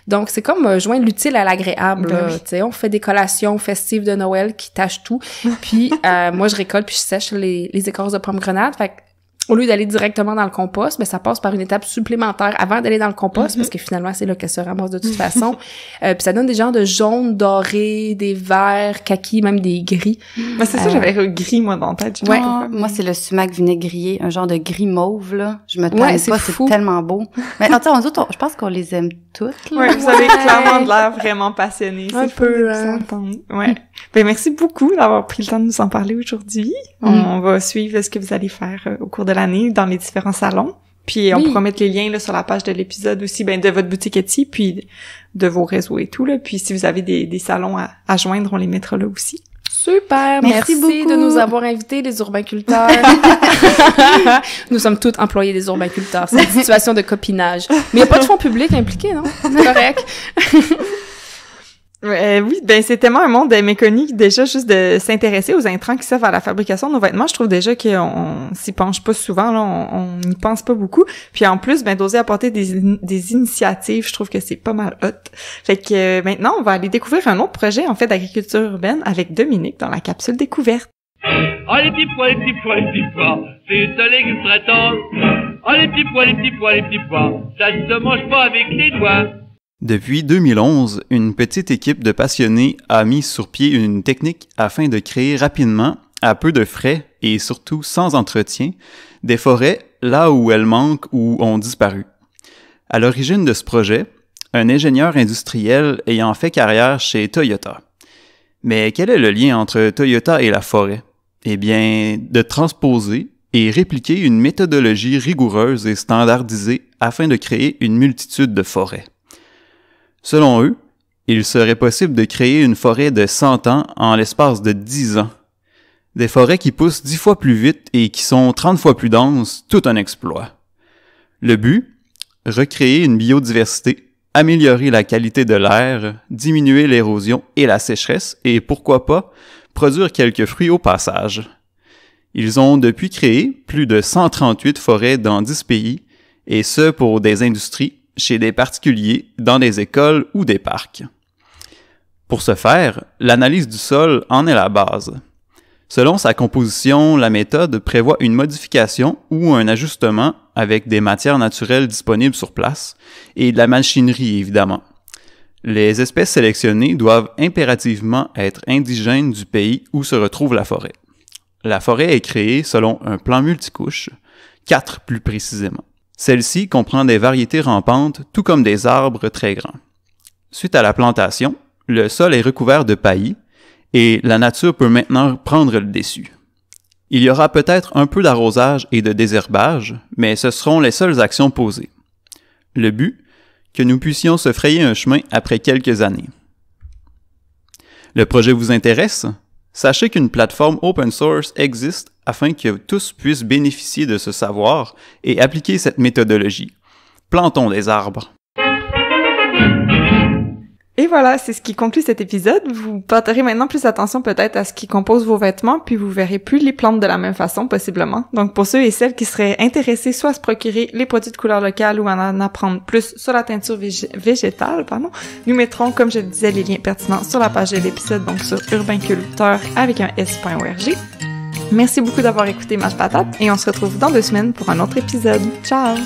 Speaker 1: Donc c'est comme euh, joindre l'utile à l'agréable, ben on fait des collations festives de Noël qui tâchent tout. Puis euh, moi je récolte puis je sèche les, les écorces de pomme grenade, fait au lieu d'aller directement dans le compost, mais ben, ça passe par une étape supplémentaire avant d'aller dans le compost, mhm. parce que finalement, c'est là qu'elle se ramasse de toute façon. Euh, puis ça donne
Speaker 3: des genres de jaunes, dorés, des verts, kaki, même des gris. Ben, c'est ça, euh, j'avais gris, moi, dans ta tête. Ouais. moi, c'est le sumac vinaigrier, un genre de gris mauve, là. Je me trompe pas, c'est tellement beau. Mais en tout je pense qu'on les aime toutes. Là.
Speaker 2: vous avez clairement de l'air vraiment passionné. Un peu, hein.
Speaker 3: Ouais. Ben, merci beaucoup d'avoir pris le temps de nous en parler
Speaker 2: aujourd'hui. On, mm. va suivre ce que vous allez faire euh, au cours de l'année dans les différents salons. Puis on pourra mettre les liens là, sur la page de l'épisode aussi, ben de votre boutique Etsy, puis de vos réseaux et tout. Là. Puis si vous avez des, des salons à, joindre, on les mettra là aussi.
Speaker 1: Super, merci, merci beaucoup. de nous avoir invités, les urbainculteurs.
Speaker 2: nous sommes toutes employés des urbainculteurs. C'est une situation de copinage. Mais il n'y a pas de
Speaker 1: fonds publics impliqués, non? C'est correct.
Speaker 2: Euh, oui, ben c'est tellement un monde euh, méconnu déjà juste de s'intéresser aux intrants qui servent à la fabrication de nos vêtements. Je trouve déjà qu'on s'y penche pas souvent, on n'y pense pas beaucoup. Puis en plus, ben d'oser apporter des, des, initiatives, je trouve que c'est pas mal hot. Fait que euh, maintenant, on va aller découvrir un autre projet en fait d'agriculture urbaine avec Dominique dans la capsule découverte.
Speaker 4: Oh les pois, les petits pois, les petits pois, c'est Oh les pois, les petits pois, les ça se mange pas avec les doigts. Depuis 2011, une petite équipe de passionnés a mis sur pied une technique afin de créer rapidement, à peu de frais et surtout sans entretien, des forêts là où elles manquent ou ont disparu. À l'origine de ce projet, un ingénieur industriel ayant fait carrière chez Toyota. Mais quel est le lien entre Toyota et la forêt? Eh bien, de transposer et répliquer une méthodologie rigoureuse et standardisée afin de créer une multitude de forêts. Selon eux, il serait possible de créer une forêt de 100 ans en l'espace de 10 ans. Des forêts qui poussent 10 fois plus vite et qui sont 30 fois plus denses, tout un exploit. Le but Recréer une biodiversité, améliorer la qualité de l'air, diminuer l'érosion et la sécheresse et pourquoi pas produire quelques fruits au passage. Ils ont depuis créé plus de 138 forêts dans 10 pays, et ce pour des industries, chez des particuliers, dans des écoles ou des parcs. Pour ce faire, l'analyse du sol en est la base. Selon sa composition, la méthode prévoit une modification ou un ajustement avec des matières naturelles disponibles sur place et de la machinerie évidemment. Les espèces sélectionnées doivent impérativement être indigènes du pays où se retrouve la forêt. La forêt est créée selon un plan multicouche, quatre plus précisément. Celle-ci comprend des variétés rampantes tout comme des arbres très grands. Suite à la plantation, le sol est recouvert de paillis et la nature peut maintenant prendre le dessus. Il y aura peut-être un peu d'arrosage et de désherbage, mais ce seront les seules actions posées. Le but Que nous puissions se frayer un chemin après quelques années. Le projet vous intéresse Sachez qu'une plateforme open source existe afin que tous puissent bénéficier de ce savoir et appliquer cette méthodologie. Plantons des arbres.
Speaker 2: Et voilà, c'est ce qui conclut cet épisode. Vous porterez maintenant plus attention peut-être à ce qui compose vos vêtements, puis vous verrez plus les plantes de la même façon possiblement. Donc pour ceux et celles qui seraient intéressés soit à se procurer les produits de couleur locale ou à en apprendre plus sur la teinture végétale, pardon, nous mettrons, comme je disais, les liens pertinents sur la page de l'épisode, donc sur urbainculteur avec un s.org. Merci beaucoup d'avoir écouté ma Patate et on se retrouve dans deux semaines pour un autre épisode. Ciao!